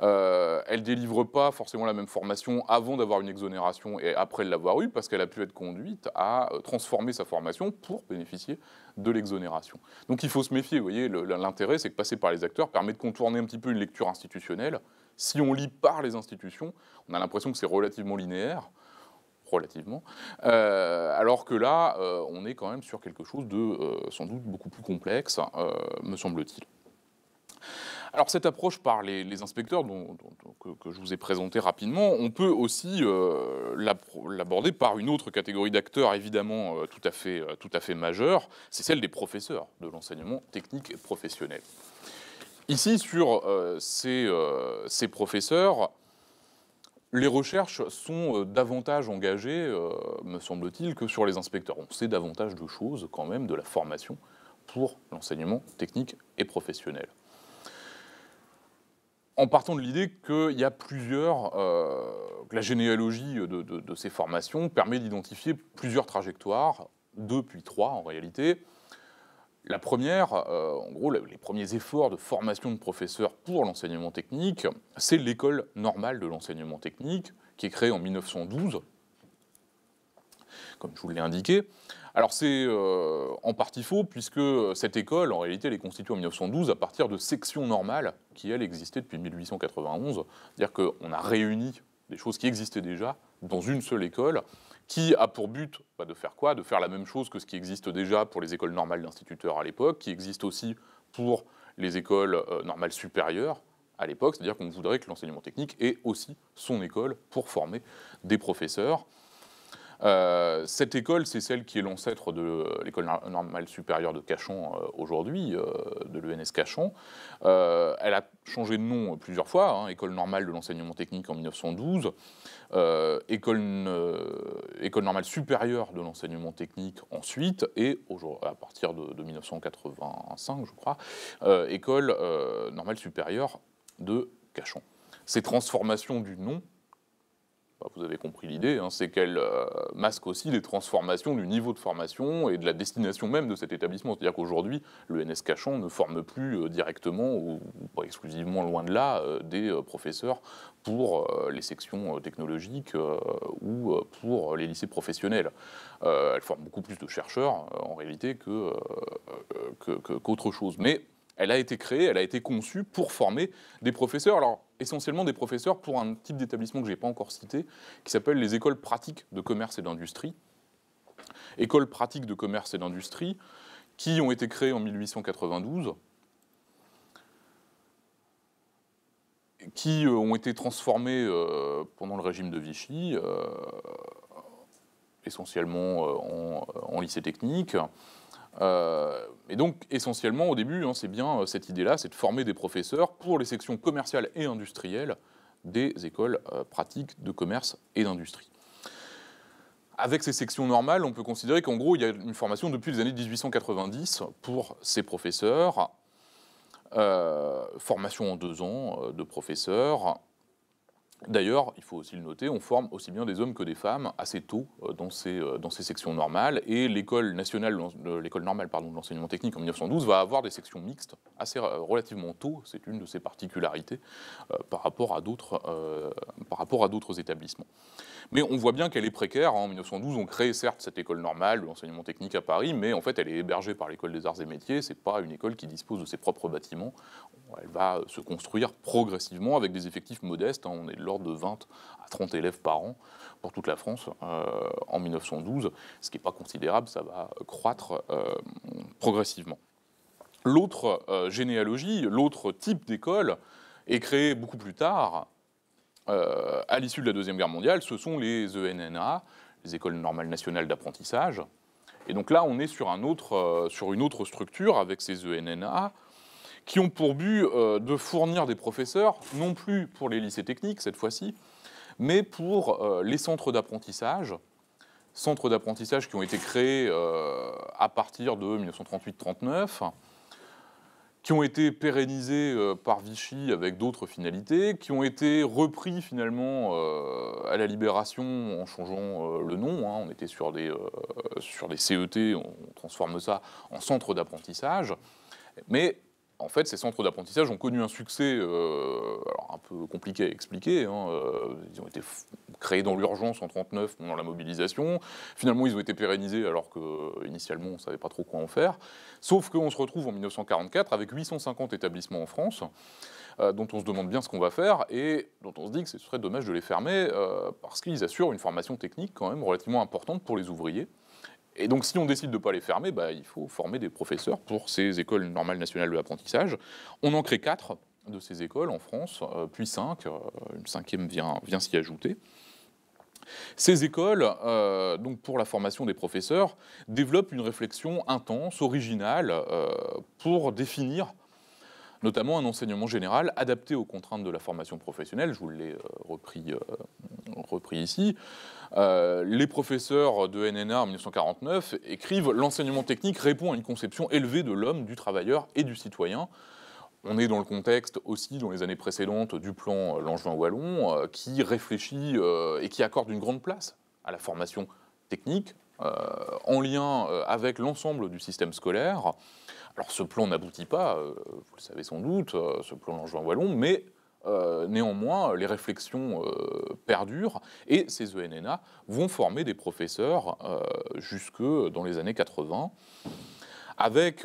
euh, elle délivre pas forcément la même formation avant d'avoir une exonération et après l'avoir eue, parce qu'elle a pu être conduite à euh, transformer sa formation pour bénéficier de l'exonération. Donc il faut se méfier, vous voyez, l'intérêt c'est que passer par les acteurs permet de contourner un petit peu une lecture institutionnelle. Si on lit par les institutions, on a l'impression que c'est relativement linéaire relativement, euh, alors que là, euh, on est quand même sur quelque chose de sans doute beaucoup plus complexe, me semble-t-il. Alors cette approche par les, inspecteurs que, je vous ai présenté rapidement, on peut aussi euh, l'aborder par une autre catégorie d'acteurs évidemment euh, tout, à fait, euh, majeure, c'est celle des professeurs de l'enseignement technique et professionnel. Ici, sur ces, professeurs, les recherches sont davantage engagées, me semble-t-il, que sur les inspecteurs. On sait davantage de choses quand même de la formation pour l'enseignement technique et professionnel en partant de l'idée qu'il y a plusieurs, euh, que la généalogie de, ces formations permet d'identifier plusieurs trajectoires, deux puis trois en réalité. La première, euh, en gros, les premiers efforts de formation de professeurs pour l'enseignement technique, c'est l'école normale de l'enseignement technique, qui est créée en 1912 comme je vous l'ai indiqué. Alors c'est euh, en partie faux, puisque cette école, en réalité, elle est constituée en 1912 à partir de sections normales qui, elles, existaient depuis 1891. C'est-à-dire qu'on a réuni des choses qui existaient déjà dans une seule école qui a pour but bah, de faire quoi De faire la même chose que ce qui existe déjà pour les écoles normales d'instituteurs à l'époque, qui existe aussi pour les écoles euh, normales supérieures à l'époque, c'est-à-dire qu'on voudrait que l'enseignement technique ait aussi son école pour former des professeurs. Euh, cette école, c'est celle qui est l'ancêtre de euh, l'école normale supérieure de Cachon euh, aujourd'hui, de l'ENS Cachon. elle a changé de nom plusieurs fois, hein, école normale de l'enseignement technique en 1912, école, normale supérieure de l'enseignement technique ensuite, et à partir de, 1985, je crois, école normale supérieure de Cachon. Ces transformations du nom bah, vous avez compris l'idée, hein, c'est qu'elle euh, masque aussi les transformations du niveau de formation et de la destination même de cet établissement. C'est-à-dire qu'aujourd'hui, le NS Cachan ne forme plus euh, directement ou, pas exclusivement loin de là euh, des professeurs pour les sections technologiques ou pour les lycées professionnels. elle forme beaucoup plus de chercheurs en réalité qu'autre chose. Mais elle a été créée, elle a été conçue pour former des professeurs. Alors, essentiellement des professeurs pour un type d'établissement que je n'ai pas encore cité, qui s'appelle les écoles pratiques de commerce et d'industrie. Écoles pratiques de commerce et d'industrie qui ont été créées en 1892 qui euh, ont été transformées euh, pendant le régime de Vichy, euh, essentiellement en, en, lycée technique, euh, et donc, essentiellement, au début, hein, c'est bien euh, cette idée-là, c'est de former des professeurs pour les sections commerciales et industrielles des écoles euh, pratiques de commerce et d'industrie. Avec ces sections normales, on peut considérer qu'en gros, il y a une formation depuis les années 1890 pour ces professeurs. formation en deux ans de professeurs, D'ailleurs, il faut aussi le noter, on forme aussi bien des hommes que des femmes assez tôt euh, dans ces, euh, dans ces sections normales. Et l'école nationale, l'école normale pardon, de l'enseignement technique en 1912 va avoir des sections mixtes assez euh, relativement tôt. C'est une de ses particularités par rapport à d'autres établissements. Mais on voit bien qu'elle est précaire. Hein. En 1912, on crée certes cette école normale de l'enseignement technique à Paris, mais en fait, elle est hébergée par l'école des arts et métiers. C'est pas une école qui dispose de ses propres bâtiments. Elle va se construire progressivement avec des effectifs modestes. Hein. On est de 20 à 30 élèves par an pour toute la France euh, en 1912, ce qui n'est pas considérable, ça va croître euh, progressivement. L'autre euh, généalogie, l'autre type d'école est créé beaucoup plus tard, à l'issue de la Deuxième Guerre mondiale, ce sont les ENNA, les Écoles Normales Nationales d'Apprentissage. Et donc là, on est sur, sur une autre structure avec ces ENNA qui ont pour but euh, de fournir des professeurs, non plus pour les lycées techniques cette fois-ci, mais pour euh, les centres d'apprentissage, centres d'apprentissage qui ont été créés euh, à partir de 1938-39, qui ont été pérennisés par Vichy avec d'autres finalités, qui ont été repris finalement à la Libération en changeant le nom. Hein. On était sur des, sur des CET, on transforme ça en centre d'apprentissage. Mais en fait, ces centres d'apprentissage ont connu un succès euh, un peu compliqué à expliquer. Hein, euh, ils ont été créés dans l'urgence en 1939 pendant la mobilisation. Finalement, ils ont été pérennisés alors qu'initialement, on ne savait pas trop quoi en faire. Sauf qu'on se retrouve en 1944 avec 850 établissements en France euh, dont on se demande bien ce qu'on va faire et dont on se dit que ce serait dommage de les fermer parce qu'ils assurent une formation technique quand même relativement importante pour les ouvriers. Et donc, si on décide de ne pas les fermer, bah, il faut former des professeurs pour ces écoles normales nationales de l'apprentissage. On en crée quatre de ces écoles en France, euh, puis cinq. Euh, une cinquième vient, s'y ajouter. Ces écoles, euh, donc pour la formation des professeurs, développent une réflexion intense, originale, pour définir notamment un enseignement général adapté aux contraintes de la formation professionnelle, je vous l'ai repris ici, euh, les professeurs de NNA en 1949 écrivent L'enseignement technique répond à une conception élevée de l'homme, du travailleur et du citoyen. On est dans le contexte aussi, dans les années précédentes, du plan Langevin-Wallon, euh, qui réfléchit euh, et qui accorde une grande place à la formation technique, en lien avec l'ensemble du système scolaire. Alors ce plan n'aboutit pas, vous le savez sans doute, ce plan Langevin-Wallon, mais euh, néanmoins, euh, les réflexions euh, perdurent et ces ENNA vont former des professeurs jusque dans les années 80, avec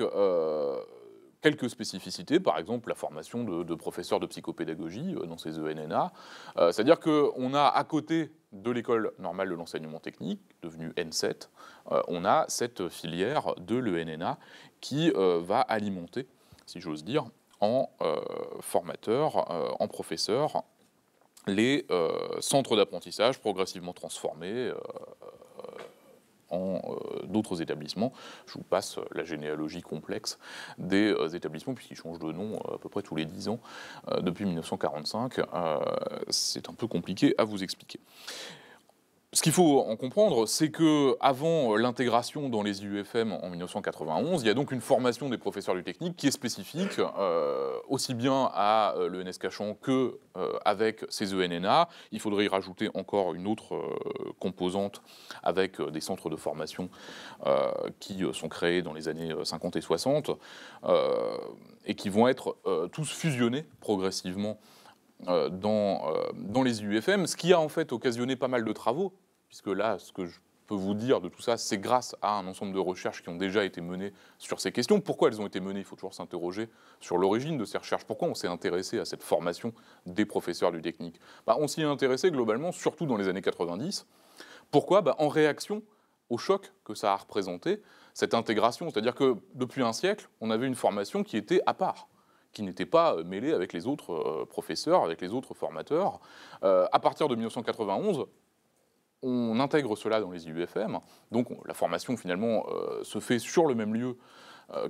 quelques spécificités, par exemple la formation de, de professeurs de psychopédagogie dans ces ENNA. C'est-à-dire qu'on a à côté de l'école normale de l'enseignement technique, devenue N7, on a cette filière de l'ENNA qui va alimenter, si j'ose dire, en euh, formateurs, euh, en professeurs, les euh, centres d'apprentissage progressivement transformés en d'autres établissements. Je vous passe la généalogie complexe des établissements, puisqu'ils changent de nom à peu près tous les 10 ans depuis 1945. C'est un peu compliqué à vous expliquer. Ce qu'il faut en comprendre, c'est que avant euh, l'intégration dans les IUFM en 1991, il y a donc une formation des professeurs du technique qui est spécifique euh, aussi bien à euh, l'ENS Cachan que avec ses ENNA. Il faudrait y rajouter encore une autre composante avec des centres de formation qui sont créés dans les années 50 et 60 et qui vont être tous fusionnés progressivement euh, euh, dans, les UFM, ce qui a en fait occasionné pas mal de travaux, puisque là, ce que je peux vous dire de tout ça, c'est grâce à un ensemble de recherches qui ont déjà été menées sur ces questions. Pourquoi elles ont été menées Il faut toujours s'interroger sur l'origine de ces recherches. Pourquoi on s'est intéressé à cette formation des professeurs du technique bah, On s'y est intéressé globalement, surtout dans les années 90. Pourquoi bah, En réaction au choc que ça a représenté, cette intégration. C'est-à-dire que depuis un siècle, on avait une formation qui était à part qui n'était pas euh, mêlé avec les autres euh, professeurs, avec les autres formateurs. Euh, à partir de 1991, on intègre cela dans les IUFM. Donc la formation finalement se fait sur le même lieu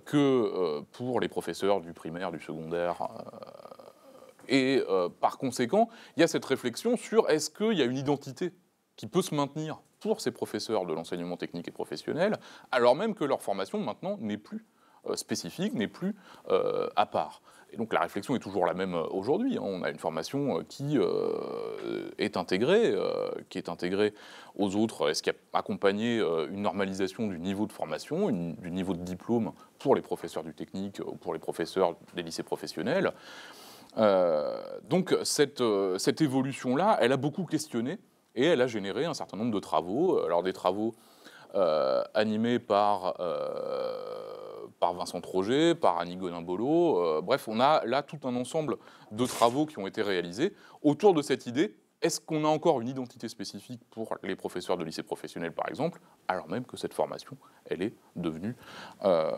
que pour les professeurs du primaire, du secondaire. et par conséquent, il y a cette réflexion sur est-ce qu'il y a une identité qui peut se maintenir pour ces professeurs de l'enseignement technique et professionnel, alors même que leur formation maintenant n'est plus euh, spécifique n'est plus euh, à part. Et donc la réflexion est toujours la même euh, aujourd'hui. Hein. On a une formation qui est intégrée, qui est intégrée aux autres, est ce qui a accompagné une normalisation du niveau de formation, du niveau de diplôme pour les professeurs du technique ou pour les professeurs des lycées professionnels. donc cette, cette évolution-là, elle a beaucoup questionné et elle a généré un certain nombre de travaux. Alors des travaux animés par par Vincent Troget, par Annie Godin-Bolo. Euh, bref, on a là tout un ensemble de travaux qui ont été réalisés autour de cette idée est-ce qu'on a encore une identité spécifique pour les professeurs de lycée professionnel, par exemple, alors même que cette formation, elle est devenue, euh,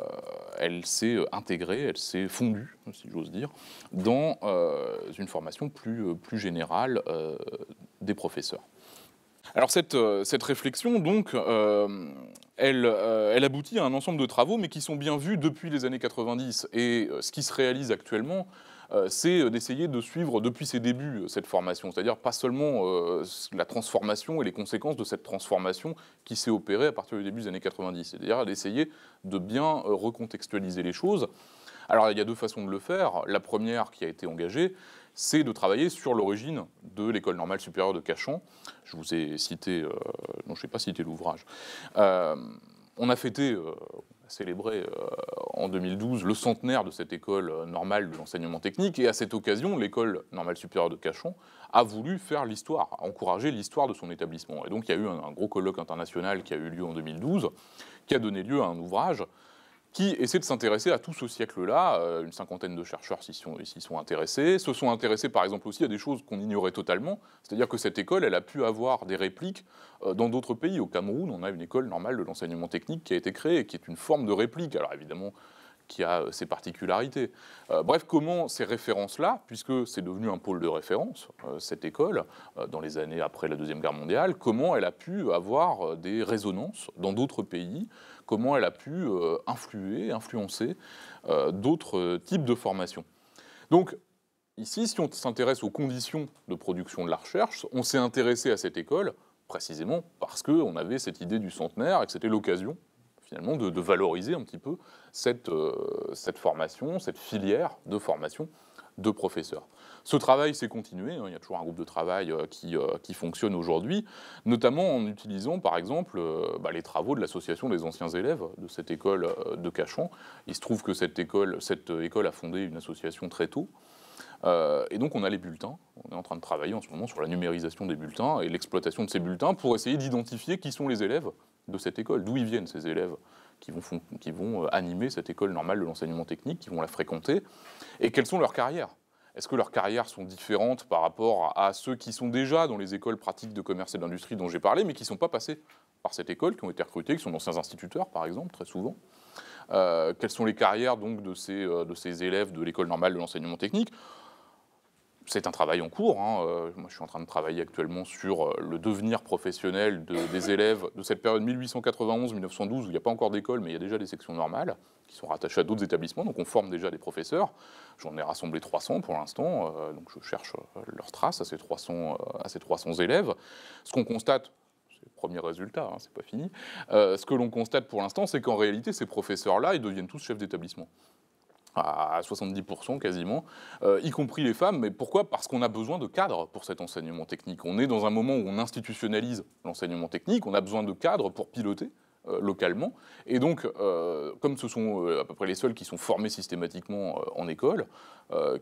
elle s'est intégrée, elle s'est fondue, si j'ose dire, dans euh, une formation plus, plus générale des professeurs alors euh, cette, réflexion, donc, euh, euh, elle, aboutit à un ensemble de travaux, mais qui sont bien vus depuis les années 90. Et ce qui se réalise actuellement, c'est d'essayer de suivre depuis ses débuts cette formation, c'est-à-dire pas seulement la transformation et les conséquences de cette transformation qui s'est opérée à partir du début des années 90, c'est-à-dire d'essayer de bien recontextualiser les choses. Alors il y a deux façons de le faire. La première qui a été engagée, c'est de travailler sur l'origine de l'école normale supérieure de Cachan. Je vous ai cité, euh, non, je n'ai pas citer l'ouvrage. Euh, on a fêté, euh, célébré en 2012 le centenaire de cette école normale de l'enseignement technique, et à cette occasion, l'école normale supérieure de Cachan a voulu faire l'histoire, encourager l'histoire de son établissement. Et donc, il y a eu un, un, gros colloque international qui a eu lieu en 2012, qui a donné lieu à un ouvrage qui essaie de s'intéresser à tout ce siècle-là. Euh, une cinquantaine de chercheurs s'y sont, intéressés, se sont intéressés par exemple aussi à des choses qu'on ignorait totalement, c'est-à-dire que cette école, elle a pu avoir des répliques euh, dans d'autres pays. Au Cameroun, on a une école normale de l'enseignement technique qui a été créée et qui est une forme de réplique. Alors évidemment, qui a euh, ses particularités. bref, comment ces références-là, puisque c'est devenu un pôle de référence, cette école, dans les années après la Deuxième Guerre mondiale, comment elle a pu avoir des résonances dans d'autres pays comment elle a pu euh, influer, influencer euh, d'autres euh, types de formations. Donc, ici, si on s'intéresse aux conditions de production de la recherche, on s'est intéressé à cette école précisément parce qu'on avait cette idée du centenaire et que c'était l'occasion finalement de, valoriser un petit peu cette formation, cette filière de formation de professeurs. Ce travail s'est continué, hein. il y a toujours un groupe de travail euh, qui, euh, qui fonctionne aujourd'hui, notamment en utilisant par exemple euh, bah, les travaux de l'association des anciens élèves de cette école de Cachan. Il se trouve que cette école, cette école a fondé une association très tôt. et donc on a les bulletins. On est en train de travailler en ce moment sur la numérisation des bulletins et l'exploitation de ces bulletins pour essayer d'identifier qui sont les élèves de cette école, d'où ils viennent ces élèves qui vont, qui vont euh, animer cette école normale de l'enseignement technique, qui vont la fréquenter, et quelles sont leurs carrières est-ce que leurs carrières sont différentes par rapport à ceux qui sont déjà dans les écoles pratiques de commerce et d'industrie dont j'ai parlé, mais qui ne sont pas passés par cette école, qui ont été recrutés, qui sont d'anciens instituteurs, par exemple, très souvent euh, Quelles sont les carrières donc euh, de ces élèves de l'école normale de l'enseignement technique c'est un travail en cours. Hein, euh, moi, je suis en train de travailler actuellement sur euh, le devenir professionnel des élèves de cette période 1891-1912 où il n'y a pas encore d'école, mais il y a déjà des sections normales qui sont rattachées à d'autres établissements. Donc, on forme déjà des professeurs. J'en ai rassemblé 300 pour l'instant. Euh, donc, je cherche leurs traces à ces 300, à ces 300 élèves. Ce qu'on constate, c'est premier résultat, ce hein, c'est pas fini. ce que l'on constate pour l'instant, c'est qu'en réalité, ces professeurs-là, ils deviennent tous chefs d'établissement à 70% quasiment, euh, y compris les femmes. Mais pourquoi Parce qu'on a besoin de cadres pour cet enseignement technique. On est dans un moment où on institutionnalise l'enseignement technique, on a besoin de cadres pour piloter euh, localement. Et donc, euh, comme ce sont à peu près les seuls qui sont formés systématiquement en école,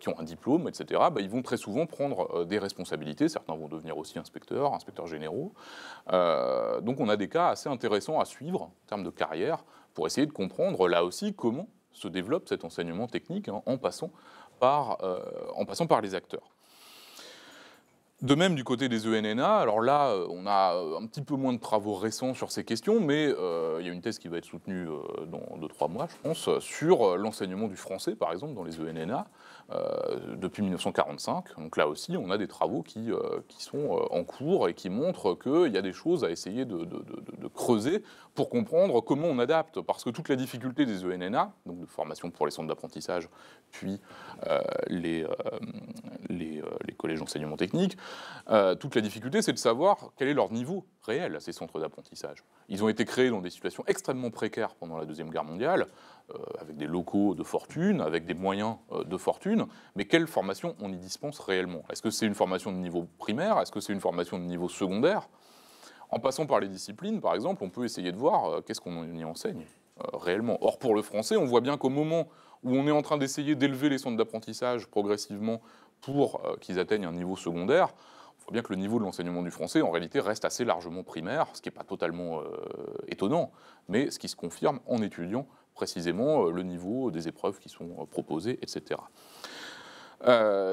qui ont un diplôme, etc., bah, ils vont très souvent prendre des responsabilités. Certains vont devenir aussi inspecteurs, inspecteurs généraux. donc on a des cas assez intéressants à suivre en termes de carrière pour essayer de comprendre là aussi comment se développe cet enseignement technique hein, en, passant euh, en passant par les acteurs. De même, du côté des ENNA, alors là, euh, on a euh, un petit peu moins de travaux récents sur ces questions, mais euh, il y a une thèse qui va être soutenue dans deux, trois mois, je pense, sur l'enseignement du français, par exemple, dans les ENNA, depuis 1945. Donc là aussi, on a des travaux qui, sont en cours et qui montrent qu'il y a des choses à essayer de, creuser pour comprendre comment on adapte, parce que toute la difficulté des ENNA, donc de formation pour les centres d'apprentissage, puis les collèges d'enseignement technique, euh, toute la difficulté, c'est de savoir quel est leur niveau réel, à ces centres d'apprentissage. Ils ont été créés dans des situations extrêmement précaires pendant la Deuxième Guerre mondiale, euh, avec des locaux de fortune, avec des moyens euh, de fortune, mais quelle formation on y dispense réellement Est-ce que c'est une formation de niveau primaire Est-ce que c'est une formation de niveau secondaire En passant par les disciplines, par exemple, on peut essayer de voir qu'est-ce qu'on y enseigne réellement. Or, pour le français, on voit bien qu'au moment où on est en train d'essayer d'élever les centres d'apprentissage progressivement pour euh, qu'ils atteignent un niveau secondaire, on voit bien que le niveau de l'enseignement du français, en réalité, reste assez largement primaire, ce qui n'est pas totalement euh, étonnant, mais ce qui se confirme en étudiant précisément euh, le niveau des épreuves qui sont proposées, etc.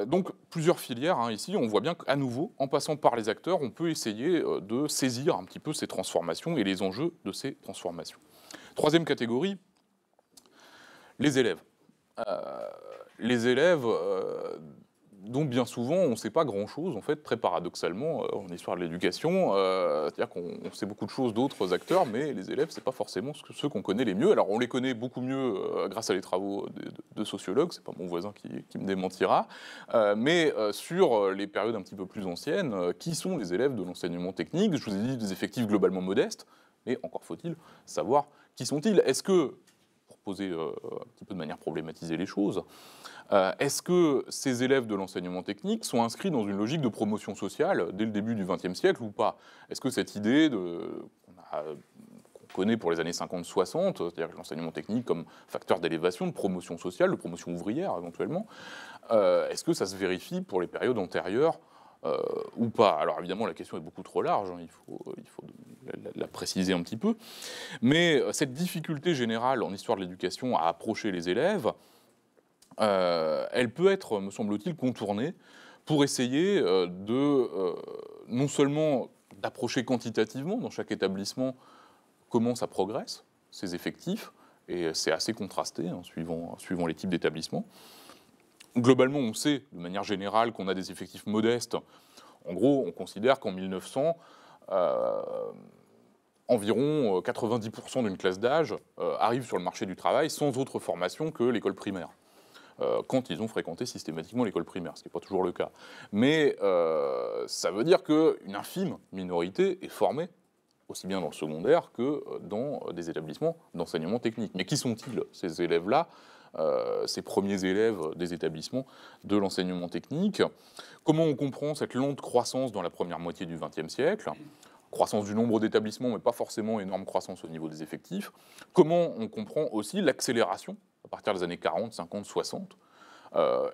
donc plusieurs filières hein, ici, on voit bien qu'à nouveau, en passant par les acteurs, on peut essayer de saisir un petit peu ces transformations et les enjeux de ces transformations. Troisième catégorie, les élèves. les élèves, dont bien souvent on ne sait pas grand-chose, en fait, très paradoxalement, euh, en histoire de l'éducation. Euh, c'est-à-dire qu'on sait beaucoup de choses d'autres acteurs, mais les élèves, ce n'est pas forcément ceux qu'on connaît les mieux. Alors on les connaît beaucoup mieux euh, grâce à les travaux de, de, de sociologues, c'est pas mon voisin qui, me démentira, mais sur les périodes un petit peu plus anciennes, qui sont les élèves de l'enseignement technique Je vous ai dit des effectifs globalement modestes, mais encore faut-il savoir qui sont-ils Est-ce que euh, un petit peu de manière problématisée les choses. Euh, est-ce que ces élèves de l'enseignement technique sont inscrits dans une logique de promotion sociale dès le début du XXe siècle ou pas Est-ce que cette idée qu'on connaît pour les années 50-60, c'est-à-dire l'enseignement technique comme facteur d'élévation, de promotion sociale, de promotion ouvrière éventuellement. Euh, est-ce que ça se vérifie pour les périodes antérieures euh, ou pas. Alors évidemment, la question est beaucoup trop large, hein, il faut, euh, la, préciser un petit peu. Mais euh, cette difficulté générale en histoire de l'éducation à approcher les élèves, elle peut être, me semble-t-il, contournée pour essayer de non seulement d'approcher quantitativement dans chaque établissement comment ça progresse, ses effectifs, et c'est assez contrasté hein, suivant, suivant les types d'établissements, Globalement, on sait de manière générale qu'on a des effectifs modestes. En gros, on considère qu'en 1900, euh, environ 90% euh, d'une classe d'âge euh, arrive sur le marché du travail sans autre formation que l'école primaire, quand ils ont fréquenté systématiquement l'école primaire, ce qui n'est pas toujours le cas. Mais ça veut dire qu'une infime minorité est formée aussi bien dans le secondaire que dans des établissements d'enseignement technique. Mais qui sont-ils, ces élèves-là ces euh, premiers élèves des établissements de l'enseignement technique. Comment on comprend cette lente croissance dans la première moitié du XXe siècle croissance du nombre d'établissements, mais pas forcément énorme croissance au niveau des effectifs. Comment on comprend aussi l'accélération à partir des années 40, 50, 60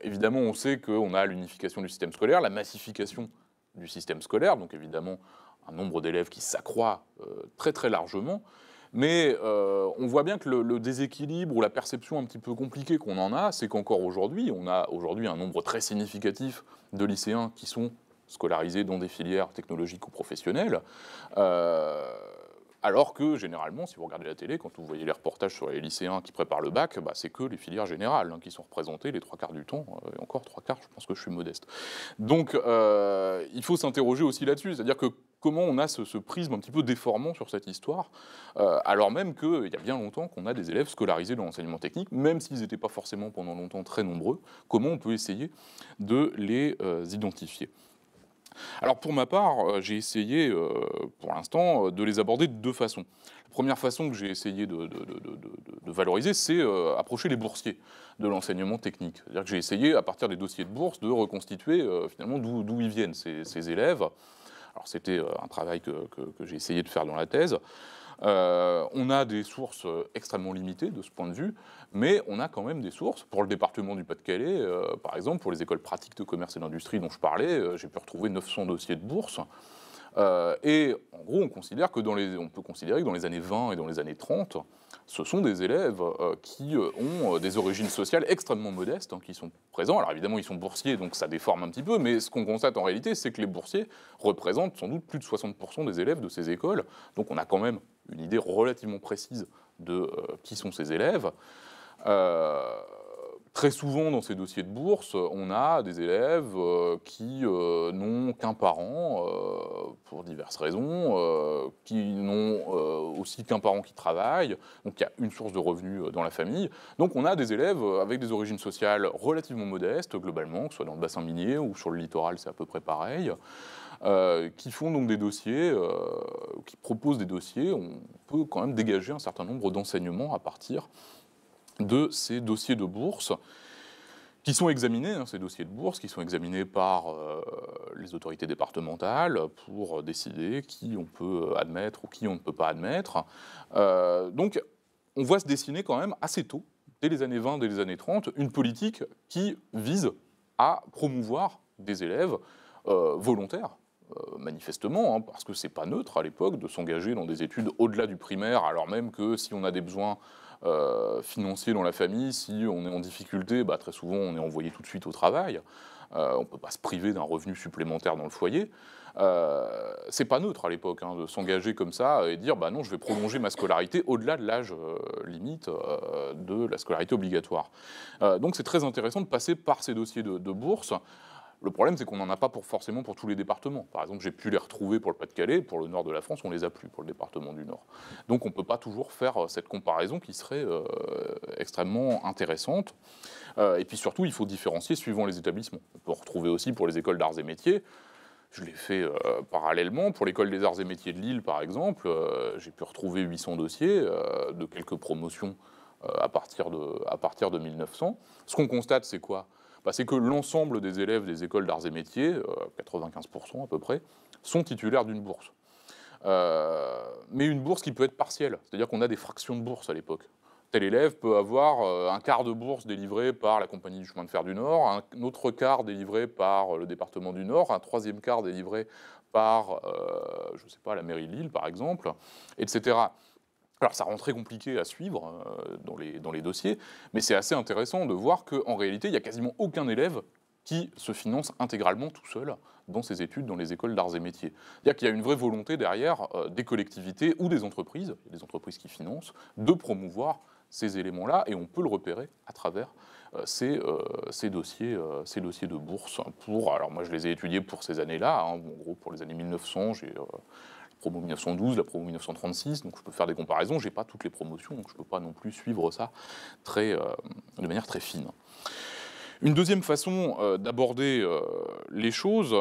Évidemment, on sait qu'on a l'unification du système scolaire, la massification du système scolaire, donc évidemment un nombre d'élèves qui s'accroît euh, très très largement. Mais euh, on voit bien que le, déséquilibre ou la perception un petit peu compliquée qu'on en a, c'est qu'encore aujourd'hui, on a aujourd'hui un nombre très significatif de lycéens qui sont scolarisés dans des filières technologiques ou professionnelles. Euh, alors que généralement, si vous regardez la télé, quand vous voyez les reportages sur les lycéens qui préparent le bac, bah, c'est que les filières générales hein, qui sont représentées les trois quarts du temps, euh, et encore trois quarts, je pense que je suis modeste. Donc il faut s'interroger aussi là-dessus, c'est-à-dire que comment on a ce, prisme un petit peu déformant sur cette histoire, euh, alors même qu'il y a bien longtemps qu'on a des élèves scolarisés dans l'enseignement technique, même s'ils n'étaient pas forcément pendant longtemps très nombreux, comment on peut essayer de les euh, identifier alors pour ma part, euh, j'ai essayé pour l'instant de les aborder de deux façons. La première façon que j'ai essayé de, valoriser, c'est approcher les boursiers de l'enseignement technique. C'est-à-dire que j'ai essayé, à partir des dossiers de bourse, de reconstituer finalement d'où ils viennent, ces élèves, alors c'était euh, un travail que, j'ai essayé de faire dans la thèse. Euh, on a des sources extrêmement limitées de ce point de vue, mais on a quand même des sources. Pour le département du Pas-de-Calais, euh, par exemple, pour les écoles pratiques de commerce et d'industrie dont je parlais, j'ai pu retrouver 900 dossiers de bourse. et en gros, on, considère que on peut considérer que dans les années 20 et dans les années 30, ce sont des élèves euh, qui euh, ont euh, des origines sociales extrêmement modestes, hein, qui sont présents. Alors évidemment, ils sont boursiers, donc ça déforme un petit peu, mais ce qu'on constate en réalité, c'est que les boursiers représentent sans doute plus de 60% des élèves de ces écoles. Donc on a quand même une idée relativement précise de qui sont ces élèves. Très souvent, dans ces dossiers de bourse, on a des élèves euh, qui euh, n'ont qu'un parent, euh, pour diverses raisons, qui n'ont aussi qu'un parent qui travaille, donc il y a une source de revenus dans la famille. Donc on a des élèves avec des origines sociales relativement modestes, globalement, que ce soit dans le bassin minier ou sur le littoral, c'est à peu près pareil. qui font donc des dossiers, qui proposent des dossiers, on peut quand même dégager un certain nombre d'enseignements à partir de ces dossiers de bourse qui sont examinés, hein, ces dossiers de bourse, qui sont examinés par euh, les autorités départementales pour décider qui on peut admettre ou qui on ne peut pas admettre. Euh, donc on voit se dessiner quand même assez tôt, dès les années 20, dès les années 30, une politique qui vise à promouvoir des élèves euh, volontaires, manifestement, hein, parce que c'est pas neutre à l'époque de s'engager dans des études au-delà du primaire, alors même que si on a des besoins euh, financier dans la famille. Si on est en difficulté, bah, très souvent on est envoyé tout de suite au travail. Euh, on ne peut pas se priver d'un revenu supplémentaire dans le foyer. Euh, c'est pas neutre à l'époque hein, de s'engager comme ça et dire bah non, je vais prolonger ma scolarité au-delà de l'âge euh, limite de la scolarité obligatoire. donc c'est très intéressant de passer par ces dossiers de, de bourse. Le problème, c'est qu'on n'en a pas forcément pour tous les départements. Par exemple, j'ai pu les retrouver pour le Pas-de-Calais, pour le nord de la France, on les a plus pour le département du Nord. Donc on ne peut pas toujours faire euh, cette comparaison qui serait euh, extrêmement intéressante. Euh, et puis surtout, il faut différencier suivant les établissements. On peut retrouver aussi pour les écoles d'arts et métiers. Je l'ai fait parallèlement. Pour l'école des arts et métiers de Lille, par exemple, j'ai pu retrouver 800 dossiers de quelques promotions à partir de 1900. Ce qu'on constate, c'est quoi bah, c'est que l'ensemble des élèves des écoles d'arts et métiers, 95% euh, à peu près, sont titulaires d'une bourse. Euh, mais une bourse qui peut être partielle, c'est-à-dire qu'on a des fractions de bourse à l'époque. Tel élève peut avoir euh, un quart de bourse délivré par la compagnie du chemin de fer du Nord, un autre quart délivré par le département du Nord, un troisième quart délivré par, je sais pas, la mairie de Lille par exemple, etc. Alors ça rend très compliqué à suivre euh, dans, les, dans les dossiers, mais c'est assez intéressant de voir qu'en réalité, il n'y a quasiment aucun élève qui se finance intégralement tout seul dans ses études dans les écoles d'arts et métiers. C'est-à-dire qu'il y a une vraie volonté derrière euh, des collectivités ou des entreprises, des entreprises qui financent, de promouvoir ces éléments-là, et on peut le repérer à travers euh, ces, dossiers, ces dossiers de bourse. Pour, alors moi je les ai étudiés pour ces années-là, hein, en gros pour les années 1900, j'ai promo 1912, la promo 1936, donc je peux faire des comparaisons. J'ai pas toutes les promotions, donc je peux pas non plus suivre ça très, euh, de manière très fine. Une deuxième façon euh, d'aborder euh, les choses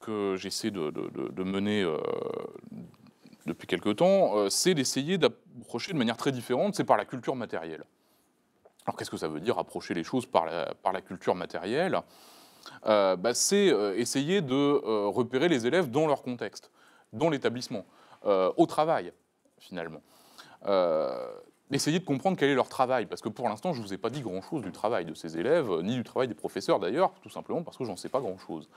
que j'essaie de, mener depuis quelque temps, c'est d'essayer d'approcher de manière très différente, c'est par la culture matérielle. Alors qu'est-ce que ça veut dire approcher les choses par la, culture matérielle bah, C'est essayer de repérer les élèves dans leur contexte dans l'établissement, euh, au travail, finalement. Euh, essayez de comprendre quel est leur travail, parce que pour l'instant, je ne vous ai pas dit grand-chose du travail de ces élèves, euh, ni du travail des professeurs d'ailleurs, tout simplement parce que j'en sais pas grand-chose.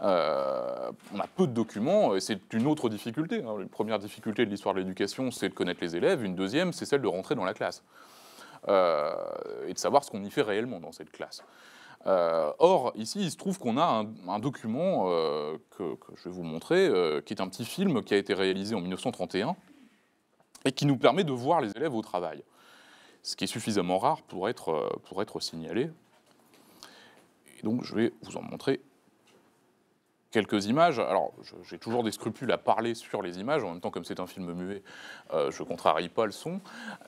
on a peu de documents, et c'est une autre difficulté. Hein. Une première difficulté de l'histoire de l'éducation, c'est de connaître les élèves, une deuxième, c'est celle de rentrer dans la classe, et de savoir ce qu'on y fait réellement dans cette classe. Euh, or, ici, il se trouve qu'on a un, document euh, que, je vais vous montrer, euh, qui est un petit film qui a été réalisé en 1931 et qui nous permet de voir les élèves au travail, ce qui est suffisamment rare pour être, pour être signalé. Et donc, je vais vous en montrer quelques images. Alors, j'ai toujours des scrupules à parler sur les images. En même temps, comme c'est un film muet, euh, je contrarie pas le son.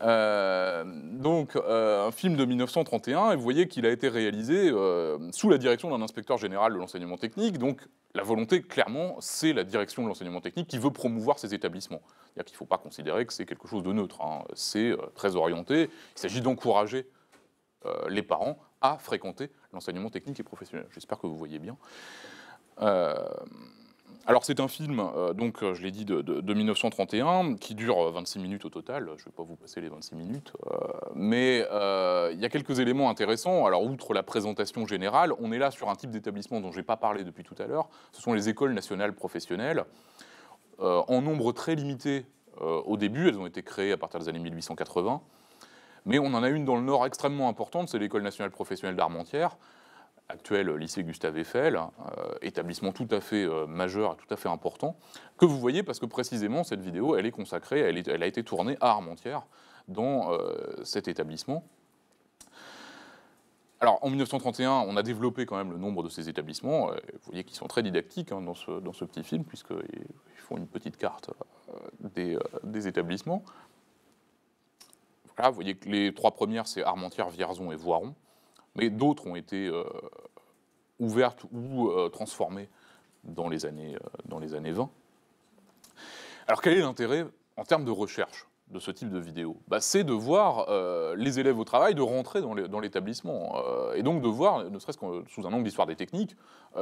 Euh, donc, euh, un film de 1931, et vous voyez qu'il a été réalisé euh, sous la direction d'un inspecteur général de l'enseignement technique. Donc, la volonté, clairement, c'est la direction de l'enseignement technique qui veut promouvoir ces établissements. C'est-à-dire qu'il ne faut pas considérer que c'est quelque chose de neutre. Hein. C'est très orienté. Il s'agit d'encourager les parents à fréquenter l'enseignement technique et professionnel. J'espère que vous voyez bien. Euh, alors c'est un film, euh, donc euh, je l'ai dit, de, 1931, qui dure 26 minutes au total, je ne vais pas vous passer les 26 minutes, mais il y a quelques éléments intéressants. Alors outre la présentation générale, on est là sur un type d'établissement dont je n'ai pas parlé depuis tout à l'heure, ce sont les écoles nationales professionnelles, en nombre très limité au début, elles ont été créées à partir des années 1880, mais on en a une dans le Nord extrêmement importante, c'est l'école nationale professionnelle d'Armentières, actuel lycée Gustave Eiffel, hein, euh, établissement tout à fait euh, majeur, tout à fait important, que vous voyez parce que précisément cette vidéo, elle est consacrée, elle, a été tournée à Armentières dans euh, cet établissement. Alors en 1931, on a développé quand même le nombre de ces établissements. Vous voyez qu'ils sont très didactiques hein, dans, ce, petit film, puisqu'ils font une petite carte des, établissements. Voilà, vous voyez que les trois premières, c'est Armentières, Vierzon et Voiron mais d'autres ont été euh, ouvertes ou euh, transformées dans les années, euh, dans les années 20. Alors quel est l'intérêt en termes de recherche de ce type de vidéo bah, C'est de voir les élèves au travail, de rentrer dans l'établissement, et donc de voir, ne serait-ce que sous un angle d'histoire des techniques,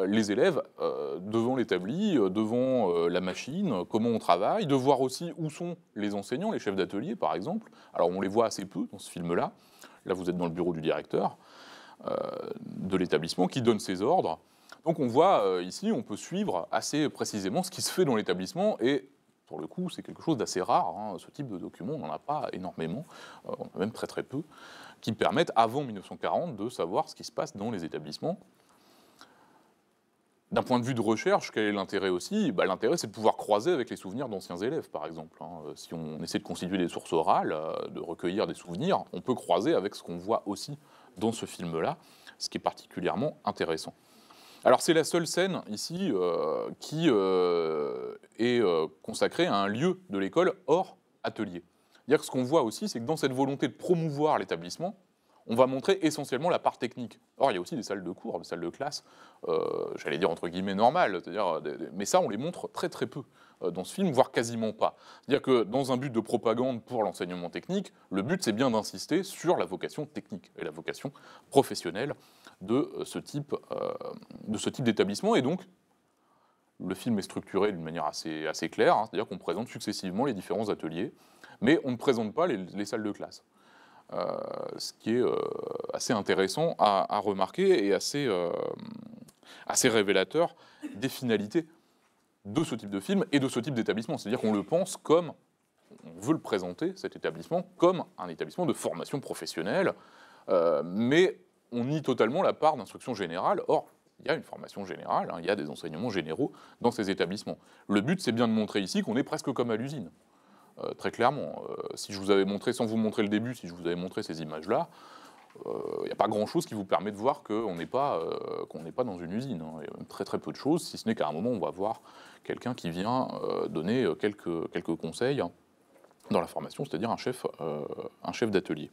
les élèves devant l'établi, devant la machine, comment on travaille, de voir aussi où sont les enseignants, les chefs d'atelier par exemple. Alors on les voit assez peu dans ce film-là. Là vous êtes dans le bureau du directeur. Euh, de l'établissement qui donne ses ordres. Donc on voit euh, ici, on peut suivre assez précisément ce qui se fait dans l'établissement et pour le coup, c'est quelque chose d'assez rare. Hein. Ce type de document, on n'en a pas énormément, euh, on a même très très peu, qui permettent avant 1940 de savoir ce qui se passe dans les établissements. D'un point de vue de recherche, quel est l'intérêt aussi bah, L'intérêt, c'est de pouvoir croiser avec les souvenirs d'anciens élèves, par exemple. Hein. Si on essaie de constituer des sources orales, de recueillir des souvenirs, on peut croiser avec ce qu'on voit aussi dans ce film-là, ce qui est particulièrement intéressant. Alors c'est la seule scène ici euh, qui euh, est euh, consacrée à un lieu de l'école hors atelier. C'est-à-dire que ce qu'on voit aussi, c'est que dans cette volonté de promouvoir l'établissement, on va montrer essentiellement la part technique. Or, il y a aussi des salles de cours, des salles de classe, euh, j'allais dire entre guillemets normales, -dire, euh, mais ça, on les montre très très peu euh, dans ce film, voire quasiment pas. C'est-à-dire que dans un but de propagande pour l'enseignement technique, le but c'est bien d'insister sur la vocation technique et la vocation professionnelle de ce type d'établissement. Et donc, le film est structuré d'une manière assez, assez claire, hein, c'est-à-dire qu'on présente successivement les différents ateliers, mais on ne présente pas les salles de classe. Euh, ce qui est euh, assez intéressant à, remarquer et euh, assez, révélateur des finalités de ce type de film et de ce type d'établissement. C'est-à-dire qu'on le pense comme, on veut le présenter, cet établissement, comme un établissement de formation professionnelle, mais on nie totalement la part d'instruction générale. Or, il y a une formation générale, hein, il y a des enseignements généraux dans ces établissements. Le but, c'est bien de montrer ici qu'on est presque comme à l'usine. Euh, très clairement, euh, si je vous avais montré, sans vous montrer le début, si je vous avais montré ces images-là, il euh, n'y a pas grand-chose qui vous permet de voir qu'on n'est pas, pas dans une usine. Hein. Il y a très très peu de choses, si ce n'est qu'à un moment, on va voir quelqu'un qui vient donner quelques, conseils hein, dans la formation, c'est-à-dire un chef d'atelier.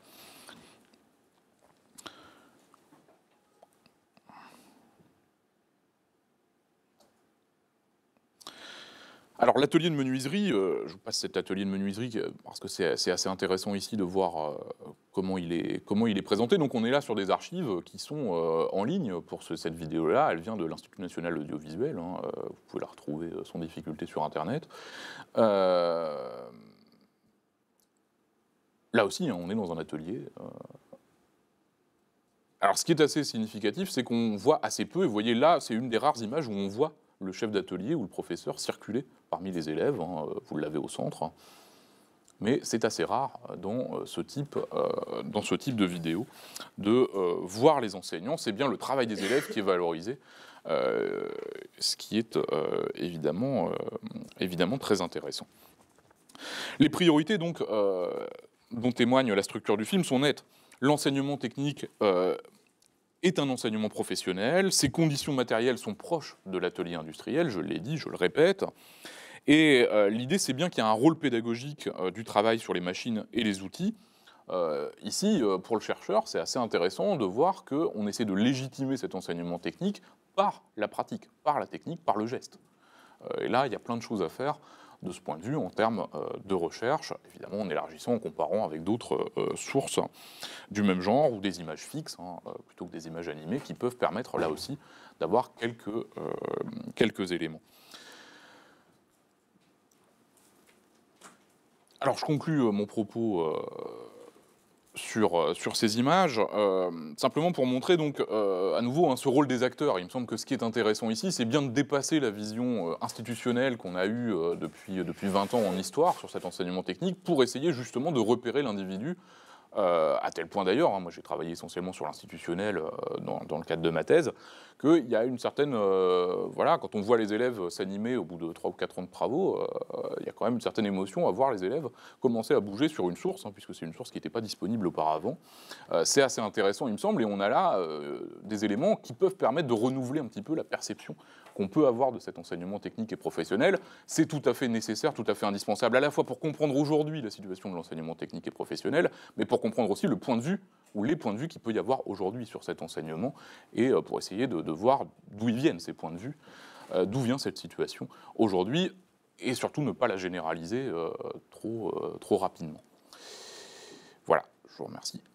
Alors l'atelier de menuiserie, euh, je vous passe cet atelier de menuiserie euh, parce que c'est assez intéressant ici de voir euh, comment, il est, présenté. Donc on est là sur des archives qui sont en ligne pour cette vidéo-là. Elle vient de l'Institut national audiovisuel. Hein, vous pouvez la retrouver sans difficulté sur Internet. Là aussi, hein, on est dans un atelier. Alors ce qui est assez significatif, c'est qu'on voit assez peu, et vous voyez là, c'est une des rares images où on voit le chef d'atelier ou le professeur circuler parmi les élèves, hein, euh, vous l'avez au centre, hein. mais c'est assez rare euh, dans euh, ce type, dans ce type de vidéo de voir les enseignants. C'est bien le travail des élèves qui est valorisé, ce qui est évidemment, évidemment très intéressant. Les priorités donc, dont témoigne la structure du film sont nettes. L'enseignement technique est un enseignement professionnel, ses conditions matérielles sont proches de l'atelier industriel, je l'ai dit, je le répète. Et euh, l'idée, c'est bien qu'il y a un rôle pédagogique euh, du travail sur les machines et les outils. Euh, ici, pour le chercheur, c'est assez intéressant de voir qu'on essaie de légitimer cet enseignement technique par la pratique, par la technique, par le geste. et là, il y a plein de choses à faire de ce point de vue en termes euh, de recherche, évidemment en élargissant, en comparant avec d'autres euh, sources du même genre ou des images fixes hein, euh, plutôt que des images animées qui peuvent permettre là aussi d'avoir quelques, quelques éléments. Alors je conclus mon propos euh, sur, ces images, euh, simplement pour montrer donc euh, à nouveau hein, ce rôle des acteurs. Il me semble que ce qui est intéressant ici, c'est bien de dépasser la vision institutionnelle qu'on a eue depuis, depuis 20 ans en histoire sur cet enseignement technique pour essayer justement de repérer l'individu euh, à tel point d'ailleurs, hein, moi j'ai travaillé essentiellement sur l'institutionnel euh, dans, le cadre de ma thèse, qu'il y a une certaine. Euh, voilà, quand on voit les élèves s'animer au bout de 3 ou 4 ans de travaux, il y a quand même une certaine émotion à voir les élèves commencer à bouger sur une source, hein, puisque c'est une source qui n'était pas disponible auparavant. c'est assez intéressant, il me semble, et on a là des éléments qui peuvent permettre de renouveler un petit peu la perception qu'on peut avoir de cet enseignement technique et professionnel. C'est tout à fait nécessaire, tout à fait indispensable, à la fois pour comprendre aujourd'hui la situation de l'enseignement technique et professionnel, mais pour comprendre aussi le point de vue ou les points de vue qu'il peut y avoir aujourd'hui sur cet enseignement, et euh, pour essayer de, voir d'où viennent, ces points de vue, euh, d'où vient cette situation aujourd'hui, et surtout ne pas la généraliser euh, trop, trop rapidement. Voilà, je vous remercie.